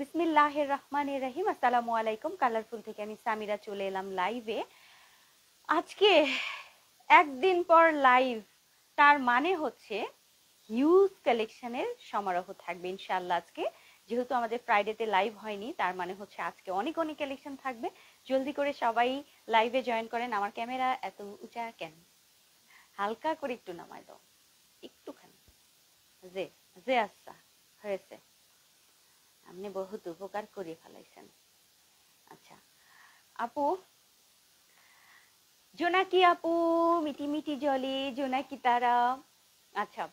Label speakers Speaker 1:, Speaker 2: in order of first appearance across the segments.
Speaker 1: বিসমিল্লাহের রহমানের রহিম আসসালামু আলাইকুম কালারফুল থেকে আমি সামিরা চলে এলাম লাইভে আজকে একদিন পর লাইভ তার মানে হচ্ছে হিউজ কালেকশনের সমারোহ থাকবে ইনশাল্লাহ আজকে যেহেতু আমাদের ফ্রাইডেতে লাইভ হয়নি তার মানে হচ্ছে আজকে অনেক অনেক কালেকশন থাকবে জলদি করে সবাই লাইভে জয়েন করেন আমার ক্যামেরা এত উঁচা কেন হালকা করে একটু নামায় দাও একটুখানি জে জে আচ্ছা হয়েছে আপনি বহুত উপকার করে ফেলাইছেন আচ্ছা আপু জোনাকি আপু মিটি মিটি জলে জোনাকি তারা আচ্ছা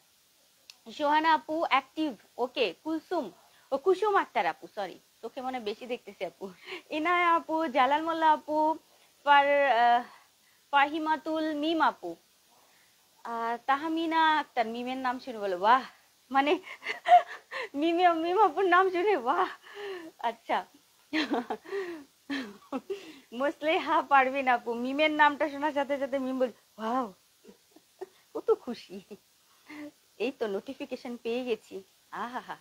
Speaker 1: সোহানা আপু অ্যাক্টিভ ওকে কুলসুম ও কুসুম আক্তার আপু সরি তোকে মনে বেশি দেখতেছি আপু এনা আপু জালাল মোল্লা আপু ফার ফাহিমাতুল মিম আপু তাহমিনা আক্তার মিমের নাম শুনে বলো বাহ মানে মিমিয়া মিমাপুর নাম শুনে বাহ আচ্ছা হা মোসলেহা না আপু মিমের নামটা শোনার সাথে সাথে মিম বল ওয়াও কত খুশি এই তো নোটিফিকেশন পেয়ে গেছি আহা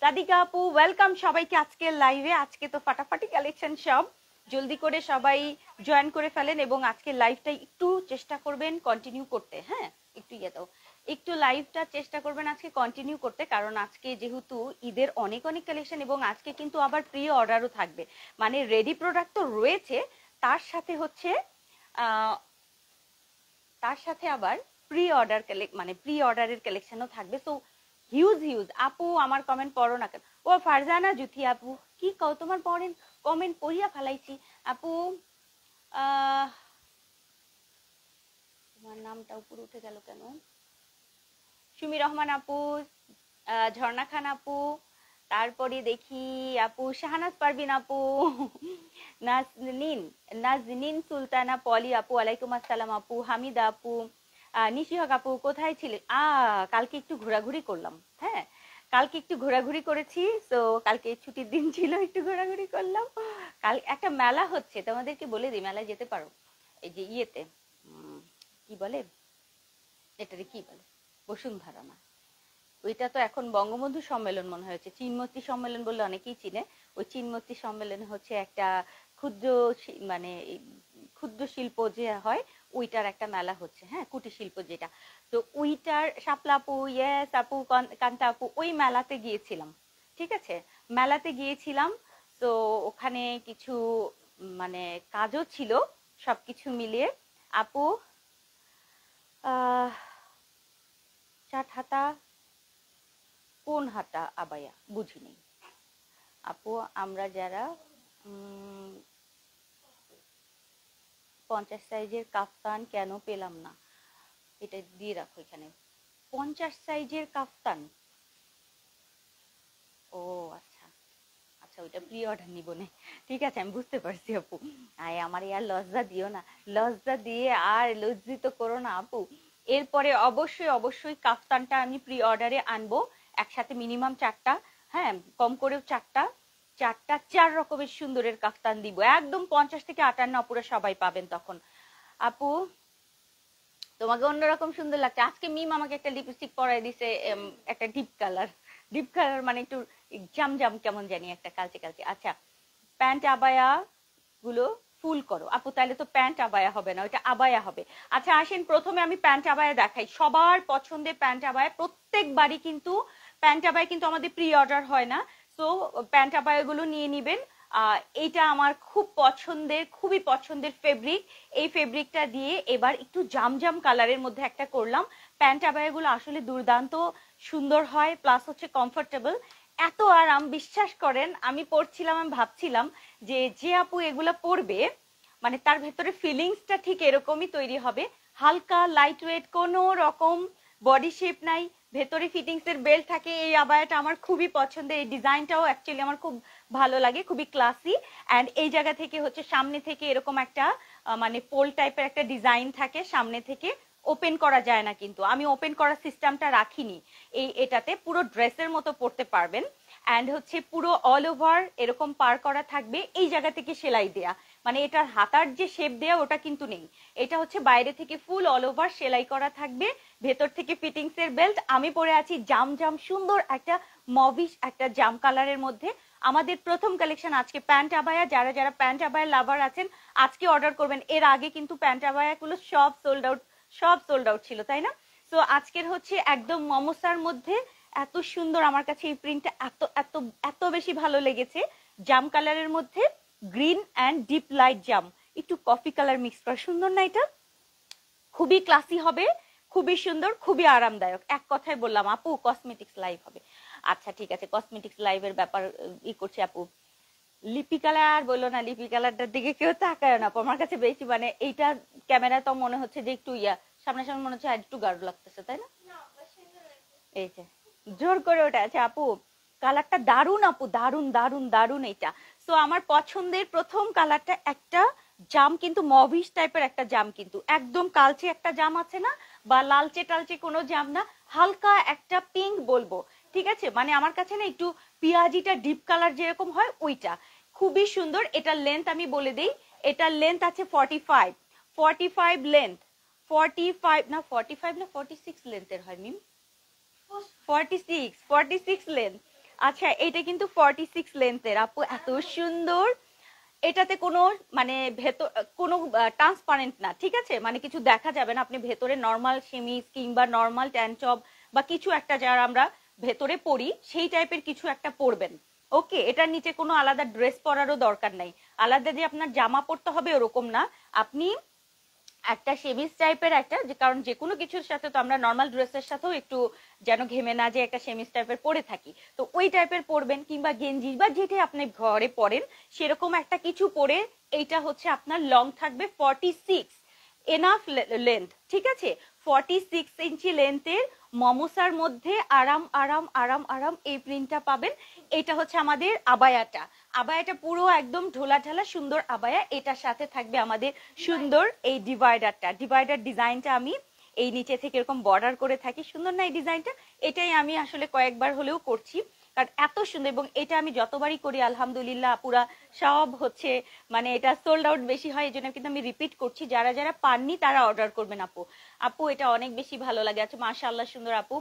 Speaker 1: সাদিকা আপু ওয়েলকাম সবাইকে আজকে লাইভে আজকে তো ফাটাফাটি কালেকশন সব জলদি করে সবাই জয়েন করে ফেলেন এবং আজকে লাইভটা একটু চেষ্টা করবেন কন্টিনিউ করতে হ্যাঁ একটু ইয়ে দাও একটু লাইভটা চেষ্টা করবেন আজকে কন্টিনিউ করতে কারণ আজকে যেহেতু ঈদের অনেক অনেক কালেকশন এবং আজকে কিন্তু আবার প্রি অর্ডারও থাকবে মানে রেডি প্রোডাক্ট তো রয়েছে তার সাথে হচ্ছে তার সাথে আবার প্রি অর্ডার মানে প্রি অর্ডারের কালেকশনও থাকবে সো হিউজ হিউজ আপু আমার কমেন্ট পড়ো না কেন ও ফারজানা জুথি আপু কি কও তোমার পড়েন কমেন্ট পড়িয়া ফেলাইছি আপু তোমার নামটা উপরে উঠে গেল কেন সুমি রহমান আপু ঝর্ণা খান আপু তারপরে দেখি আপু শাহানাজ পারবিন আপু নাজনিন নাজনিন সুলতানা পলি আপু আলাইকুম আসসালাম আপু হামিদা আপু নিশিহক আপু কোথায় ছিল আ কালকে একটু ঘোরাঘুরি করলাম হ্যাঁ কালকে একটু ঘোরাঘুরি করেছি তো কালকে ছুটির দিন ছিল একটু ঘোরাঘুরি করলাম কাল একটা মেলা হচ্ছে তোমাদেরকে বলে দিই মেলায় যেতে পারো এই যে ইয়েতে কি বলে এটারে কি বলে বসুন্ধরা মা ওইটা তো এখন বঙ্গবন্ধু সম্মেলন মনে হয়েছে চিনমতি সম্মেলন বলে অনেকেই চিনে ওই চিনমতি সম্মেলন হচ্ছে একটা ক্ষুদ্র মানে ক্ষুদ্র শিল্প যে হয় ওইটার একটা মেলা হচ্ছে হ্যাঁ কুটির শিল্প যেটা তো ওইটার শাপলাপু ইয়েস আপু কান্তা আপু ওই মেলাতে গিয়েছিলাম ঠিক আছে মেলাতে গিয়েছিলাম তো ওখানে কিছু মানে কাজও ছিল সবকিছু মিলিয়ে আপু আহ চাট হাতা কোন হাতা আবায়া বুঝিনি আপু আমরা যারা পঞ্চাশ সাইজের কাফতান কেন পেলাম না এটা দিয়ে রাখো এখানে পঞ্চাশ সাইজের কাফতান ও আচ্ছা আচ্ছা ওইটা প্রি অর্ডার নিব না ঠিক আছে আমি বুঝতে পারছি আপু আয় আমার আর লজ্জা দিও না লজ্জা দিয়ে আর লজ্জিত করো না আপু এরপরে অবশ্যই অবশ্যই কাফতানটা আমি প্রি অর্ডারে আনবো একসাথে মিনিমাম চারটা হ্যাঁ কম করেও চারটা চারটা চার রকমের সুন্দরের কাফতান দিব একদম পঞ্চাশ থেকে আটান্ন অপুরা সবাই পাবেন তখন আপু তোমাকে অন্যরকম সুন্দর লাগছে আজকে মিম আমাকে একটা লিপস্টিক পরাই দিছে একটা ডিপ কালার ডিপ কালার মানে একটু জাম জাম কেমন জানি একটা কালচে কালচে আচ্ছা প্যান্ট আবায়া গুলো ফুল করো আপু তাহলে তো প্যান্ট আবায়া হবে না ওইটা আবায়া হবে আচ্ছা আসেন প্রথমে আমি প্যান্ট আবায়া দেখাই সবার পছন্দের প্যান্ট আবায়া প্রত্যেকবারই কিন্তু প্যান্ট আবায়া কিন্তু আমাদের প্রি অর্ডার হয় না সো প্যান্ট আবায়াগুলো নিয়ে নিবেন এটা আমার খুব পছন্দের খুবই পছন্দের ফেব্রিক এই ফেব্রিকটা দিয়ে এবার একটু জামজাম কালারের মধ্যে একটা করলাম প্যান্ট আবায়াগুলো আসলে দুর্দান্ত সুন্দর হয় প্লাস হচ্ছে কমফোর্টেবল এত আরাম বিশ্বাস করেন আমি পড়ছিলাম আমি ভাবছিলাম যে যে আপু এগুলা পড়বে মানে তার ভেতরে ফিলিংসটা ঠিক এরকমই তৈরি হবে হালকা লাইট ওয়েট কোনো রকম বডি শেপ নাই ভেতরে ফিটিংস এর বেল্ট থাকে এই আবায়াটা আমার খুবই পছন্দের এই ডিজাইনটাও অ্যাকচুয়ালি আমার খুব ভালো লাগে খুবই ক্লাসি অ্যান্ড এই জায়গা থেকে হচ্ছে সামনে থেকে এরকম একটা মানে পোল টাইপের একটা ডিজাইন থাকে সামনে থেকে ওপেন করা যায় না কিন্তু আমি ওপেন করার সিস্টেমটা রাখিনি এই এটাতে পুরো ড্রেসের মতো পরতে পারবেন অ্যান্ড হচ্ছে পুরো অল ওভার এরকম পার করা থাকবে এই জায়গা থেকে সেলাই দেয়া মানে এটার হাতার যে শেপ দেয়া ওটা কিন্তু নেই এটা হচ্ছে বাইরে থেকে ফুল অল ওভার সেলাই করা থাকবে ভেতর থেকে ফিটিংস এর বেল্ট আমি পরে আছি জাম জাম সুন্দর একটা মভিস একটা জাম কালারের মধ্যে আমাদের প্রথম কালেকশন আজকে প্যান্ট আবায়া যারা যারা প্যান্ট আবায়া লাভার আছেন আজকে অর্ডার করবেন এর আগে কিন্তু প্যান্ট গুলো সব সোল্ড আউট সব সোল্ড আউট ছিল তাই না তো আজকের হচ্ছে একদম মমসার মধ্যে এত সুন্দর আমার কাছে এই প্রিন্টটা এত এত এত বেশি ভালো লেগেছে জাম কালারের মধ্যে গ্রিন অ্যান্ড ডিপ লাইট জাম একটু কফি কালার মিক্স করা সুন্দর না এটা খুবই ক্লাসি হবে খুবই সুন্দর খুবই আরামদায়ক এক কথায় বললাম আপু কসমেটিক্স লাইভ হবে আচ্ছা ঠিক আছে কসমেটিক্স লাইভের ব্যাপার ই করছে আপু লিপি কালার বললো না লিপি কালারটার দিকে কেউ তাকায় না আমার কাছে বেশি মানে এইটা ক্যামেরা তো মনে হচ্ছে যে একটু ইয়া সামনে সামনে মনে হচ্ছে আর একটু গাঢ় লাগতেছে তাই না এই যে জোর করে ওটা আছে আপু কালারটা দারুন আপু দারুন দারুন দারুন এইটা সো আমার পছন্দের প্রথম কালারটা একটা জাম কিন্তু মভিস টাইপের একটা জাম কিন্তু একদম কালচে একটা জাম আছে না বা লালচে টালচে কোনো জাম না হালকা একটা পিঙ্ক বলবো ঠিক আছে মানে আমার কাছে না একটু পিয়াজিটা ডিপ কালার যেরকম হয় ওইটা খুবই সুন্দর এটার লেন্থ আমি বলে দিই এটার লেন্থ আছে forty five forty five length forty five না ফর্টি ফাইভ না ফর্টি সিক্স লেন্থের হয় মিম forty six forty six length আচ্ছা এটা কিন্তু ফর্টি সিক্স লেন্থের আপু এত সুন্দর এটাতে কোনো মানে ভেতর কোনো ট্রান্সপারেন্ট না ঠিক আছে মানে কিছু দেখা যাবে না আপনি ভেতরে নর্মাল সেমিস কিংবা নর্মাল ট্যানচপ বা কিছু একটা যারা আমরা ভেতরে পরি সেই টাইপের কিছু একটা পরবেন ওকে এটার নিচে কোনো আলাদা ড্রেস পরারও দরকার নাই আলাদা যে আপনার জামা পরতে হবে ওরকম না আপনি একটা সেমিস টাইপের একটা যে কারণ যে কোনো কিছুর সাথে তো আমরা নর্মাল ড্রেসের সাথেও একটু যেন ঘেমে না যে একটা সেমিস টাইপের পরে থাকি তো ওই টাইপের পরবেন কিংবা গেঞ্জি বা যেটি আপনি ঘরে পরেন সেরকম একটা কিছু পরে এইটা হচ্ছে আপনার লং থাকবে ফর্টি সিক্স এনাফ লেন্থ ঠিক আছে ফর্টি সিক্স ইঞ্চি লেন্থের মমসার মধ্যে আরাম আরাম আরাম আরাম এই প্রিন্টটা পাবেন এটা হচ্ছে আমাদের আবায়াটা আবায়াটা পুরো একদম ঢোলা ঢালা সুন্দর আবায়া এটার সাথে থাকবে আমাদের সুন্দর এই ডিভাইডারটা ডিভাইডার ডিজাইনটা আমি এই নিচে থেকে এরকম বর্ডার করে থাকি সুন্দর না এই ডিজাইনটা এটাই আমি আসলে কয়েকবার হলেও করছি কারণ এত সুন্দর এবং এটা আমি যতবারই করি আলহামদুলিল্লাহ পুরা সব হচ্ছে মানে এটা সোল্ড আউট বেশি হয় এই জন্য কিন্তু আমি রিপিট করছি যারা যারা পাননি তারা অর্ডার করবেন আপু আপু এটা অনেক বেশি ভালো লাগে আচ্ছা মাশাআল্লাহ সুন্দর আপু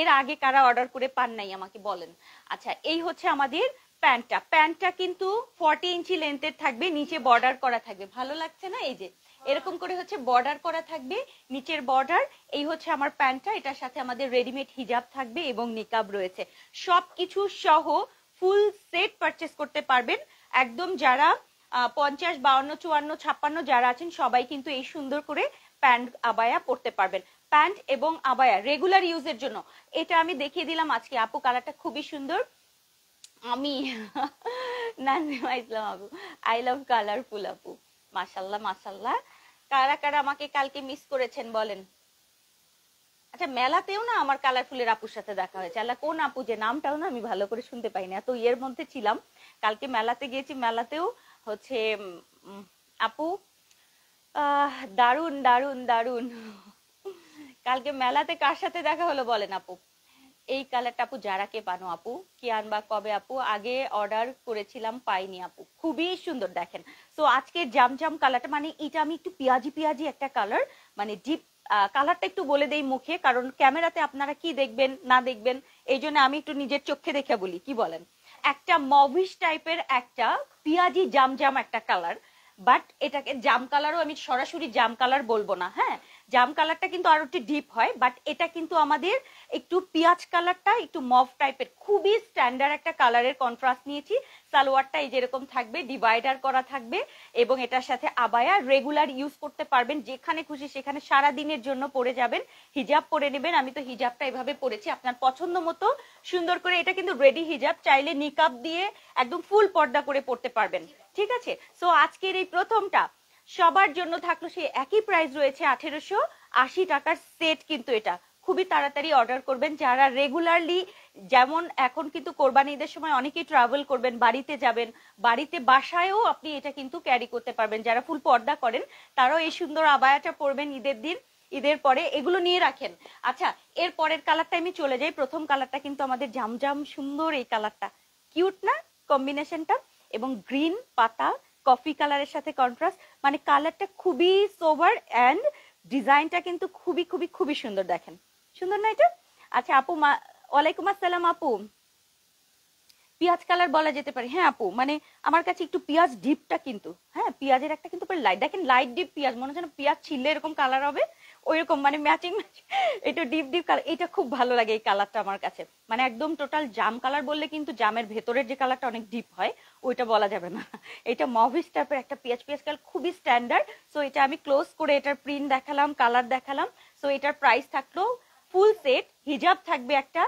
Speaker 1: এর আগে কারা অর্ডার করে পান নাই আমাকে বলেন আচ্ছা এই হচ্ছে আমাদের প্যান্টটা প্যান্টটা কিন্তু ফর্টি ইঞ্চি লেন্থের থাকবে নিচে বর্ডার করা থাকবে ভালো লাগছে না এই যে এরকম করে হচ্ছে বর্ডার করা থাকবে নিচের বর্ডার এই হচ্ছে আমার প্যান্টটা এটার সাথে আমাদের রেডিমেড হিজাব থাকবে এবং নিকাব রয়েছে সবকিছু সহ ফুল সেট পারচেস করতে পারবেন একদম যারা পঞ্চাশ বাউন্ন চুয়ান্ন ছাপ্পান্ন যারা আছেন সবাই কিন্তু এই সুন্দর করে প্যান্ট আবায়া পরতে পারবেন প্যান্ট এবং আবায়া রেগুলার ইউজের জন্য এটা আমি দেখিয়ে দিলাম আজকে আপু কালারটা খুবই সুন্দর আমি নানিমা ইসলাম আপু আই লাভ কালারফুল আপু মাসাল্লাহ মাসাল্লাহ কারা কারা আমাকে কালকে মিস করেছেন বলেন আচ্ছা মেলাতেও না আমার কালারফুলের আপুর সাথে দেখা হয়েছে আল্লাহ কোন আপু যে নামটাও না আমি ভালো করে শুনতে পাইনি এত ইয়ের মধ্যে ছিলাম কালকে মেলাতে গিয়েছি মেলাতেও হচ্ছে আপু দারুন দারুন দারুন কালকে মেলাতে কার সাথে দেখা হলো বলেন আপু এই কালারটা আপু যারা কে পানো আপু কি আনবা কবে আপু আগে অর্ডার করেছিলাম পাইনি আপু খুবই সুন্দর দেখেন সো আজকের জামজাম কালারটা মানে এটা আমি একটু পিয়াজি পিয়াজি একটা কালার মানে ডিপ কালারটা একটু বলে দেই মুখে কারণ ক্যামেরাতে আপনারা কি দেখবেন না দেখবেন এই জন্য আমি একটু নিজের চোখে দেখে বলি কি বলেন একটা মভিশ টাইপের একটা পিয়াজি জামজাম একটা কালার বাট এটাকে জাম কালারও আমি সরাসরি জাম কালার বলবো না হ্যাঁ জাম কালারটা কিন্তু আরো একটু ডিপ হয় বাট এটা কিন্তু আমাদের একটু পিঁয়াজ কালারটা একটু মফ টাইপের খুবই স্ট্যান্ডার্ড একটা কালারের কন্ট্রাস্ট নিয়েছি সালোয়ারটা এই যেরকম থাকবে ডিভাইডার করা থাকবে এবং এটার সাথে আবায়া রেগুলার ইউজ করতে পারবেন যেখানে খুশি সেখানে সারা দিনের জন্য পরে যাবেন হিজাব পরে নেবেন আমি তো হিজাবটা এভাবে পরেছি আপনার পছন্দ মতো সুন্দর করে এটা কিন্তু রেডি হিজাব চাইলে নিকাব দিয়ে একদম ফুল পর্দা করে পড়তে পারবেন ঠিক আছে সো আজকের এই প্রথমটা সবার জন্য থাকলো সেই একই প্রাইস রয়েছে আঠেরোশো আশি টাকার সেট কিন্তু এটা খুবই তাড়াতাড়ি অর্ডার করবেন যারা রেগুলারলি যেমন এখন কিন্তু কোরবানি ঈদের সময় অনেকেই ট্রাভেল করবেন বাড়িতে যাবেন বাড়িতে বাসায়ও আপনি এটা কিন্তু ক্যারি করতে পারবেন যারা ফুল পর্দা করেন তারাও এই সুন্দর আবায়াটা পরবেন ঈদের দিন ঈদের পরে এগুলো নিয়ে রাখেন আচ্ছা এর পরের কালারটা আমি চলে যাই প্রথম কালারটা কিন্তু আমাদের জামজাম সুন্দর এই কালারটা কিউট না কম্বিনেশনটা এবং গ্রিন পাতা কফি কালারের সাথে কন্ট্রাস্ট মানে কালারটা খুবই সোভার অ্যান্ড ডিজাইনটা কিন্তু খুবই খুবই খুবই সুন্দর দেখেন সুন্দর না এটা আচ্ছা আপু ওয়ালাইকুম আসসালাম আপু পেঁয়াজ কালার বলা যেতে পারে হ্যাঁ আপু মানে আমার কাছে একটু পেঁয়াজ ডিপটা কিন্তু হ্যাঁ পেঁয়াজের একটা কিন্তু লাইট দেখেন লাইট ডিপ পেঁয়াজ মনে হচ্ছে পেঁয়াজ ছিললে এরকম কালার হবে ওই রকম মানে ম্যাচিং এটা ডিপ ডিপ কালার এটা খুব ভালো লাগে এই কালারটা আমার কাছে মানে একদম টোটাল জাম কালার বললে কিন্তু জামের ভেতরের যে কালারটা অনেক ডিপ হয় ওইটা বলা যাবে না এটা মভিস টাইপের একটা পেঁয়াজ পেঁয়াজ কালার খুবই স্ট্যান্ডার্ড সো এটা আমি ক্লোজ করে এটার প্রিন্ট দেখালাম কালার দেখালাম সো এটার প্রাইস থাকলো ফুল সেট হিজাব থাকবে একটা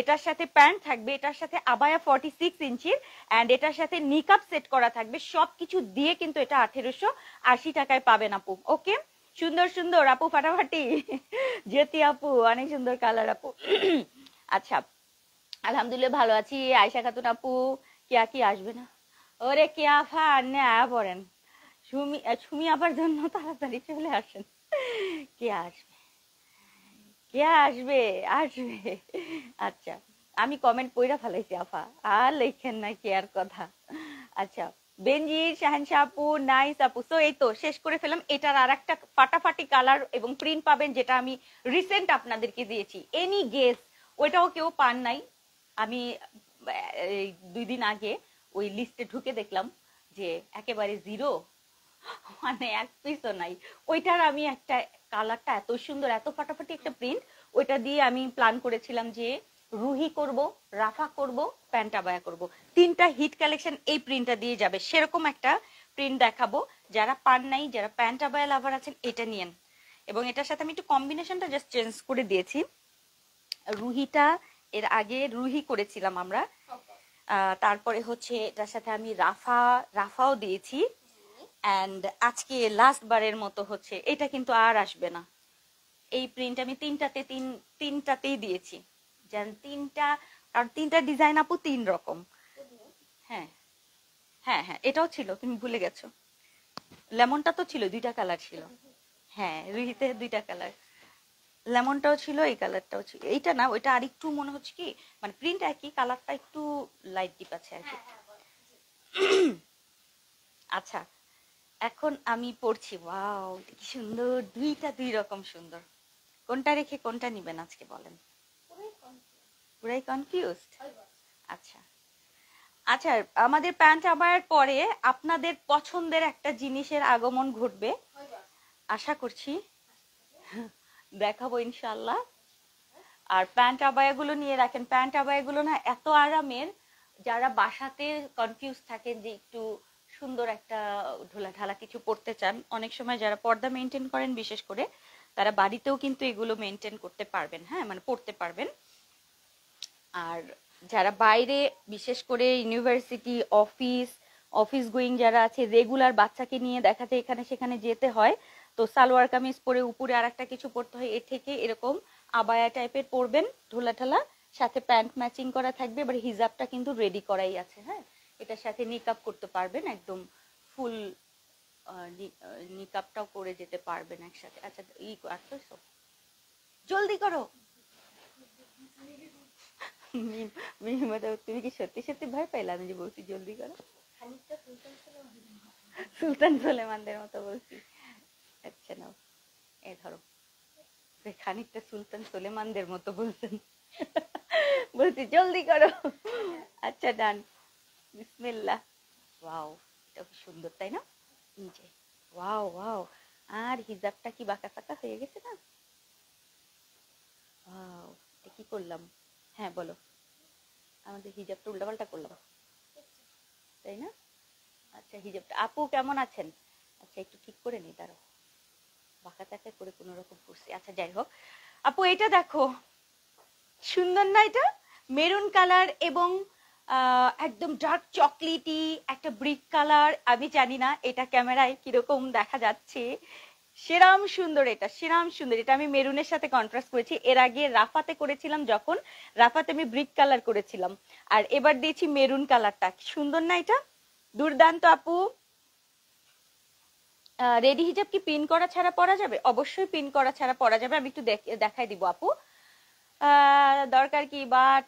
Speaker 1: এটার সাথে প্যান্ট থাকবে এটার সাথে আবায়া ফর্টি সিক্স ইঞ্চির অ্যান্ড এটার সাথে নিকাপ সেট করা থাকবে সবকিছু দিয়ে কিন্তু এটা আঠেরোশো আশি টাকায় পাবেন আপু ওকে সুন্দর সুন্দর আপু ফাটাফাটি জ্যোতি আপু অনেক সুন্দর কালার আপু আচ্ছা আলহামদুলিল্লাহ ভালো আছি আয়সা খাতুন আপু কেয়া কি আসবে না ওরে কেয়া আফা আন্নে আয়া পড়েন সুমি সুমি আবার জন্য তাড়াতাড়ি চলে আসেন কে আসবে কে আসবে আসবে আচ্ছা আমি কমেন্ট পইরা ফেলাইছি আফা আর লেখেন না কি আর কথা আচ্ছা বেঞ্জির শাহানশা আপু নাইস আপু তো এই তো শেষ করে ফেলাম এটার আর একটা ফাটাফাটি কালার এবং প্রিন্ট পাবেন যেটা আমি রিসেন্ট আপনাদেরকে দিয়েছি এনি গেস ওইটাও কেউ পান নাই আমি দুই দিন আগে ওই লিস্টে ঢুকে দেখলাম যে একেবারে জিরো মানে এক পিসও নাই ওইটার আমি একটা কালারটা এত সুন্দর এত ফাটাফাটি একটা প্রিন্ট ওইটা দিয়ে আমি প্ল্যান করেছিলাম যে রুহি করব রাফা করব প্যান্টা বায়া করব তিনটা হিট কালেকশন এই প্রিন্টটা দিয়ে যাবে সেরকম একটা প্রিন্ট দেখাবো যারা পান নাই যারা প্যান্টা বায়া লাভার আছেন এটা নিয়েন এবং এটার সাথে আমি একটু কম্বিনেশনটা জাস্ট চেঞ্জ করে দিয়েছি রুহিটা এর আগে রুহি করেছিলাম আমরা তারপরে হচ্ছে এটার সাথে আমি রাফা রাফাও দিয়েছি অ্যান্ড আজকে লাস্ট বারের মতো হচ্ছে এটা কিন্তু আর আসবে না এই প্রিন্ট আমি তিনটাতে তিন তিনটাতেই দিয়েছি যেন তিনটা আর তিনটা ডিজাইন আপু তিন রকম হ্যাঁ হ্যাঁ হ্যাঁ এটাও ছিল তুমি ভুলে গেছো লেমনটা তো ছিল দুইটা কালার ছিল হ্যাঁ রুহিতে দুইটা কালার লেমনটাও ছিল এই কালারটাও ছিল এইটা না ওইটা আর একটু মনে হচ্ছে কি মানে প্রিন্ট একই কালারটা একটু লাইট ডিপ আছে আর কি হ্যাঁ, হ্যাঁ, আচ্ছা এখন আমি পড়ছি ওয়াও কি সুন্দর দুইটা দুই রকম সুন্দর কোনটা রেখে কোনটা নিবেন আজকে বলেন পুরাই কনফিউজড আচ্ছা আচ্ছা আমাদের প্যান্ট আবার পরে আপনাদের পছন্দের একটা জিনিসের আগমন ঘটবে আশা করছি দেখাবো ইনশাল্লাহ আর প্যান্ট আবায়াগুলো নিয়ে রাখেন প্যান্ট আবায়াগুলো না এত আরামের যারা বাসাতে কনফিউজ থাকেন যে একটু সুন্দর একটা ঢোলা ঢালা কিছু পড়তে চান অনেক সময় যারা পর্দা মেনটেন করেন বিশেষ করে তারা বাড়িতেও কিন্তু এগুলো মেনটেন করতে পারবেন হ্যাঁ মানে পড়তে পারবেন আর যারা বাইরে বিশেষ করে ইউনিভার্সিটি অফিস অফিস গোয়িং যারা আছে রেগুলার বাচ্চাকে নিয়ে দেখাতে এখানে সেখানে যেতে হয় তো সালোয়ার কামিজ পরে উপরে আর একটা কিছু পরতে হয় এর থেকে এরকম আবায়া টাইপের পরবেন ঢোলা ঢালা সাথে প্যান্ট ম্যাচিং করা থাকবে এবার হিজাবটা কিন্তু রেডি করাই আছে হ্যাঁ এটার সাথে নিকাপ করতে পারবেন একদম ফুল নিকাপটাও করে যেতে পারবেন একসাথে আচ্ছা ই আচ্ছা, জলদি করো তুমি কি সত্যি সত্যি ভয় পাইলে আমি যে বলছি জলদি করো সুলতান সুলেমানদের মতো বলছি আচ্ছা নাও এ ধরো খানিকটা সুলতান সুলেমানদের মতো বলছেন বলছি জলদি করো আচ্ছা ডান ওয়াও এটা কি সুন্দর তাই না ওয়াও ওয়াও আর হিজাবটা কি বাঁকা হয়ে গেছে না ওয়াও এটা কি করলাম হ্যাঁ বলো আমাদের হিজাবটা উল্টাপাল্টা করলাম তাই না আচ্ছা হিজাবটা আপু কেমন আছেন আচ্ছা একটু ঠিক করে নি দাঁড়ো বাঁকা তাকা করে কোনো রকম করছি আচ্ছা যাই হোক আপু এটা দেখো সুন্দর না এটা মেরুন কালার এবং একদম ডার্ক চকলেটি একটা ব্রিক কালার আমি জানি না এটা ক্যামেরায় কিরকম দেখা যাচ্ছে সেরাম সুন্দর এটা সেরাম সুন্দর এটা আমি মেরুনের সাথে কন্ট্রাস্ট করেছি এর আগে রাফাতে করেছিলাম যখন রাফাতে আমি ব্রিক কালার করেছিলাম আর এবার দিয়েছি মেরুন কালারটা সুন্দর না এটা দুর্দান্ত আপু রেডি হিজাব কি পিন করা ছাড়া পরা যাবে অবশ্যই পিন করা ছাড়া পরা যাবে আমি একটু দেখাই দিব আপু দরকার কি বাট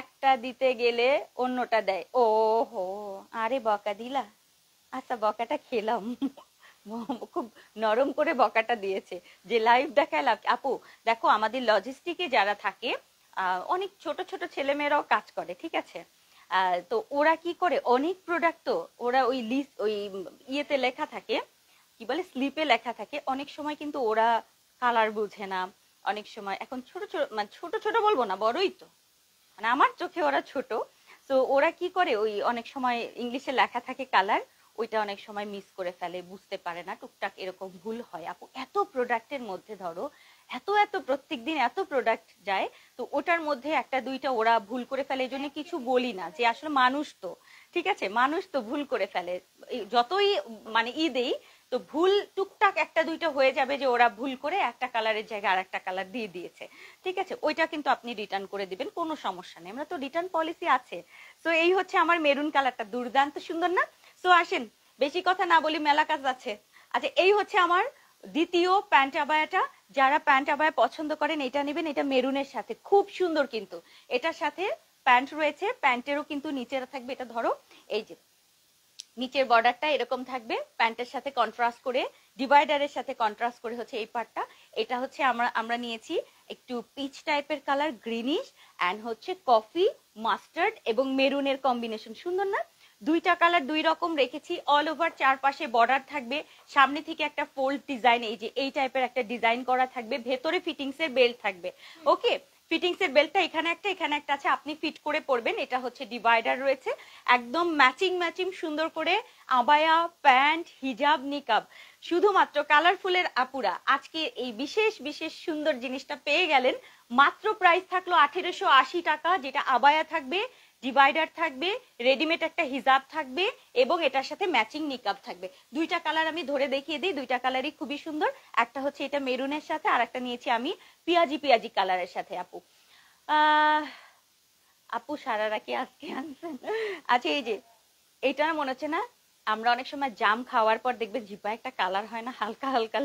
Speaker 1: একটা দিতে গেলে অন্যটা দেয় ও হো আরে বকা দিলা আচ্ছা বকাটা খেলাম খুব নরম করে বকাটা দিয়েছে যে লাইভ দেখায় লাভ আপু দেখো আমাদের লজিস্টিকে যারা থাকে অনেক ছোট ছোট ছেলেমেয়েরাও কাজ করে ঠিক আছে তো ওরা কি করে অনেক প্রোডাক্ট তো ওরা ওই লিস্ট ওই ইয়েতে লেখা থাকে কি বলে স্লিপে লেখা থাকে অনেক সময় কিন্তু ওরা কালার বুঝে না অনেক সময় এখন ছোট ছোট মানে ছোট ছোট বলবো না বড়ই তো মানে আমার চোখে ওরা ছোট তো ওরা কি করে ওই অনেক সময় ইংলিশে লেখা থাকে কালার ওইটা অনেক সময় মিস করে ফেলে বুঝতে পারে না টুকটাক এরকম ভুল হয় আপু এত প্রোডাক্টের মধ্যে ধরো এত এত প্রত্যেক দিন এত প্রোডাক্ট যায় তো ওটার মধ্যে একটা দুইটা ওরা ভুল করে ফেলে এই জন্য কিছু বলি না যে আসলে মানুষ তো ঠিক আছে মানুষ তো ভুল করে ফেলে যতই মানে ই দেই তো ভুল টুকটাক একটা দুইটা হয়ে যাবে যে ওরা ভুল করে একটা কালারের জায়গায় আর একটা কালার দিয়ে দিয়েছে ঠিক আছে ওইটা কিন্তু আপনি রিটার্ন করে দিবেন কোনো সমস্যা নেই আমরা তো রিটার্ন পলিসি আছে তো এই হচ্ছে আমার মেরুন কালারটা দুর্দান্ত সুন্দর না তো আসেন বেশি কথা না বলি মেলা কাজ আছে আচ্ছা এই হচ্ছে আমার দ্বিতীয় প্যান্ট আবায়াটা যারা প্যান্ট আবায়া পছন্দ করেন এটা নেবেন এটা মেরুনের সাথে খুব সুন্দর কিন্তু এটার সাথে প্যান্ট রয়েছে প্যান্টেরও কিন্তু নিচে থাকবে এটা ধরো এই যে নিচের বর্ডারটা এরকম থাকবে প্যান্টের সাথে কন্ট্রাস্ট করে ডিভাইডারের সাথে কন্ট্রাস্ট করে হচ্ছে এই পার্টটা এটা হচ্ছে আমরা আমরা নিয়েছি একটু পিচ টাইপের কালার গ্রিনিশ অ্যান্ড হচ্ছে কফি মাস্টার্ড এবং মেরুনের কম্বিনেশন সুন্দর না দুইটা কালার দুই রকম রেখেছি অল ওভার চারপাশে বর্ডার থাকবে সামনে থেকে একটা ফোল্ড ডিজাইন এই যে এই টাইপের একটা ডিজাইন করা থাকবে ভেতরে ফিটিংস এর বেল্ট থাকবে ওকে ফিটিংস এর বেল্টটা এখানে একটা এখানে একটা আছে আপনি ফিট করে পরবেন এটা হচ্ছে ডিভাইডার রয়েছে একদম ম্যাচিং ম্যাচিং সুন্দর করে আবায়া প্যান্ট হিজাব নিকাব শুধুমাত্র কালারফুলের আপুরা আজকে এই বিশেষ বিশেষ সুন্দর জিনিসটা পেয়ে গেলেন মাত্র প্রাইস থাকলো আঠেরোশো আশি টাকা যেটা আবায়া থাকবে ডিভাইডার থাকবে রেডিমেড একটা হিজাব থাকবে এবং এটার সাথে ম্যাচিং নিকাব থাকবে দুইটা কালার আমি ধরে দেখিয়ে দিই দুইটা কালারই খুবই সুন্দর একটা হচ্ছে এটা মেরুনের সাথে আর একটা নিয়েছি আমি পিয়াজি পিয়াজি কালারের সাথে আপু আপু সারা রাখি আজকে আনছেন আচ্ছা এই যে এটা মনে হচ্ছে না আমরা অনেক সময় জাম খাওয়ার পর দেখবে জিপা একটা কালার হয় না হালকা হালকা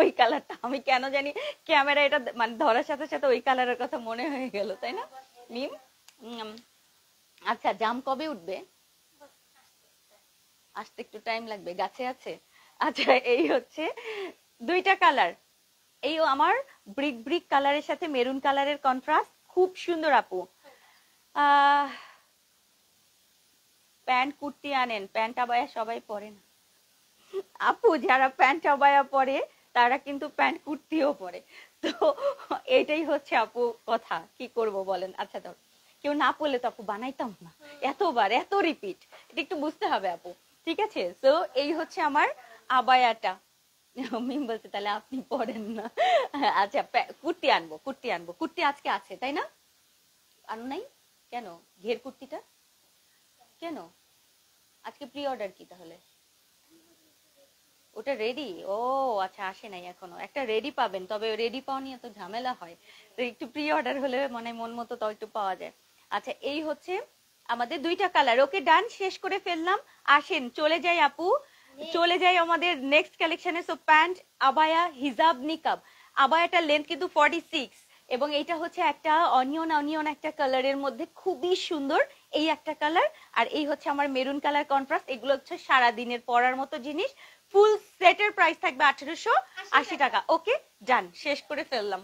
Speaker 1: ওই কালারটা আমি কেন জানি ক্যামেরা এটা মানে ধরার সাথে সাথে ওই কালারের কথা মনে হয়ে গেল তাই না নিম আচ্ছা জাম কবে উঠবে আসতে একটু টাইম লাগবে গাছে আছে আচ্ছা এই হচ্ছে দুইটা কালার এই আমার ব্রিক ব্রিক কালারের সাথে মেরুন কালারের কন্ট্রাস্ট খুব সুন্দর আপু প্যান্ট কুর্তি আনেন প্যান্ট আবায়া সবাই পরে না আপু যারা প্যান্ট আবায়া পরে তারা কিন্তু প্যান্ট কুর্তিও পরে তো এটাই হচ্ছে আপু কথা কি করব বলেন আচ্ছা ধর কেউ না পড়লে তো আপু বানাইতাম না এতবার এত রিপিট এটা একটু বুঝতে হবে আপু ঠিক আছে সো এই হচ্ছে আমার আবায়াটা মিম বলছে তাহলে আপনি পড়েন না আচ্ছা কুর্তি আনবো কুর্তি আনবো কুর্তি আজকে আছে তাই না আনো নাই কেন ঘের কুর্তিটা কেন আজকে প্রি অর্ডার কি তাহলে ওটা রেডি ও আচ্ছা আসে নাই এখনো একটা রেডি পাবেন তবে রেডি পাওয়া নিয়ে তো ঝামেলা হয় তো একটু প্রি অর্ডার হলে মানে মন মতো তাও একটু পাওয়া যায় আচ্ছা এই হচ্ছে আমাদের দুইটা কালার ওকে ডান শেষ করে ফেললাম আসেন চলে যাই আপু চলে যাই আমাদের নেক্সট কালেকশনে সো প্যান্ট আবায়া হিজাব নিকাব আবায়াটার লেন্থ কিন্তু ফর্টি সিক্স এবং এটা হচ্ছে একটা অনিয়ন অনিয়ন একটা কালারের মধ্যে খুবই সুন্দর এই একটা কালার আর এই হচ্ছে আমার মেরুন কালার কন্ট্রাস্ট এগুলো হচ্ছে সারা দিনের পরার মতো জিনিস ফুল সেটের প্রাইস থাকবে আঠারোশো আশি টাকা ওকে ডান শেষ করে ফেললাম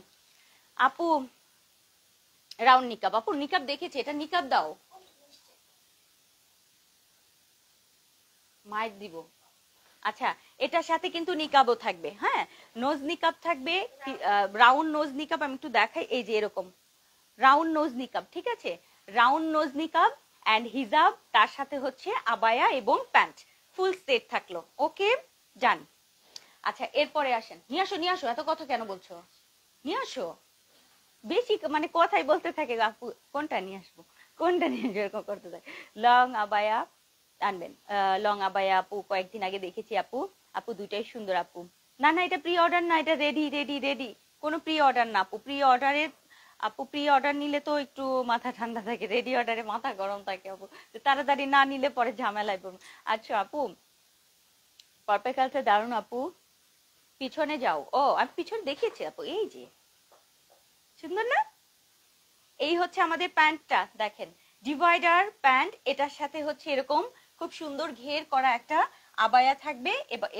Speaker 1: আপু রাউন্ড নিকাব আপু নিকাব দেখেছি এটা নিকাব দাও মায়ের দিব আচ্ছা এটার সাথে কিন্তু নিকাবও থাকবে হ্যাঁ নোজ নিকাব থাকবে রাউন্ড নোজ নিকাব আমি একটু দেখাই এই যে এরকম রাউন্ড নোজ নিকাব ঠিক আছে রাউন্ড নোজ নিকাব অ্যান্ড হিজাব তার সাথে হচ্ছে আবায়া এবং প্যান্ট ফুল সেট থাকলো ওকে ডান আচ্ছা এরপরে আসেন নিয়ে আসো নিয়ে আসো এত কথা কেন বলছো নিয়ে আসো বেশি মানে কথাই বলতে থাকে আপু কোনটা নিয়ে আসবো কোনটা নিয়ে আসবো এরকম করতে থাকে লং আবায়া আনবেন লং আবায়া আপু কয়েকদিন আগে দেখেছি আপু আপু দুইটাই সুন্দর আপু না না এটা প্রি অর্ডার না এটা রেডি রেডি রেডি কোনো প্রি অর্ডার না আপু প্রি অর্ডারের আপু প্রি অর্ডার নিলে তো একটু মাথা ঠান্ডা থাকে রেডি অর্ডারে মাথা গরম থাকে আপু তাড়াতাড়ি না নিলে পরে ঝামেলা পড়বে আচ্ছা আপু পার্পেল কালচার দারুণ আপু পিছনে যাও ও আমি পিছনে দেখেছি আপু এই যে সুন্দর না এই হচ্ছে আমাদের প্যান্টটা দেখেন ডিভাইডার প্যান্ট এটার সাথে হচ্ছে এরকম খুব সুন্দর ঘের করা একটা আবায়া থাকবে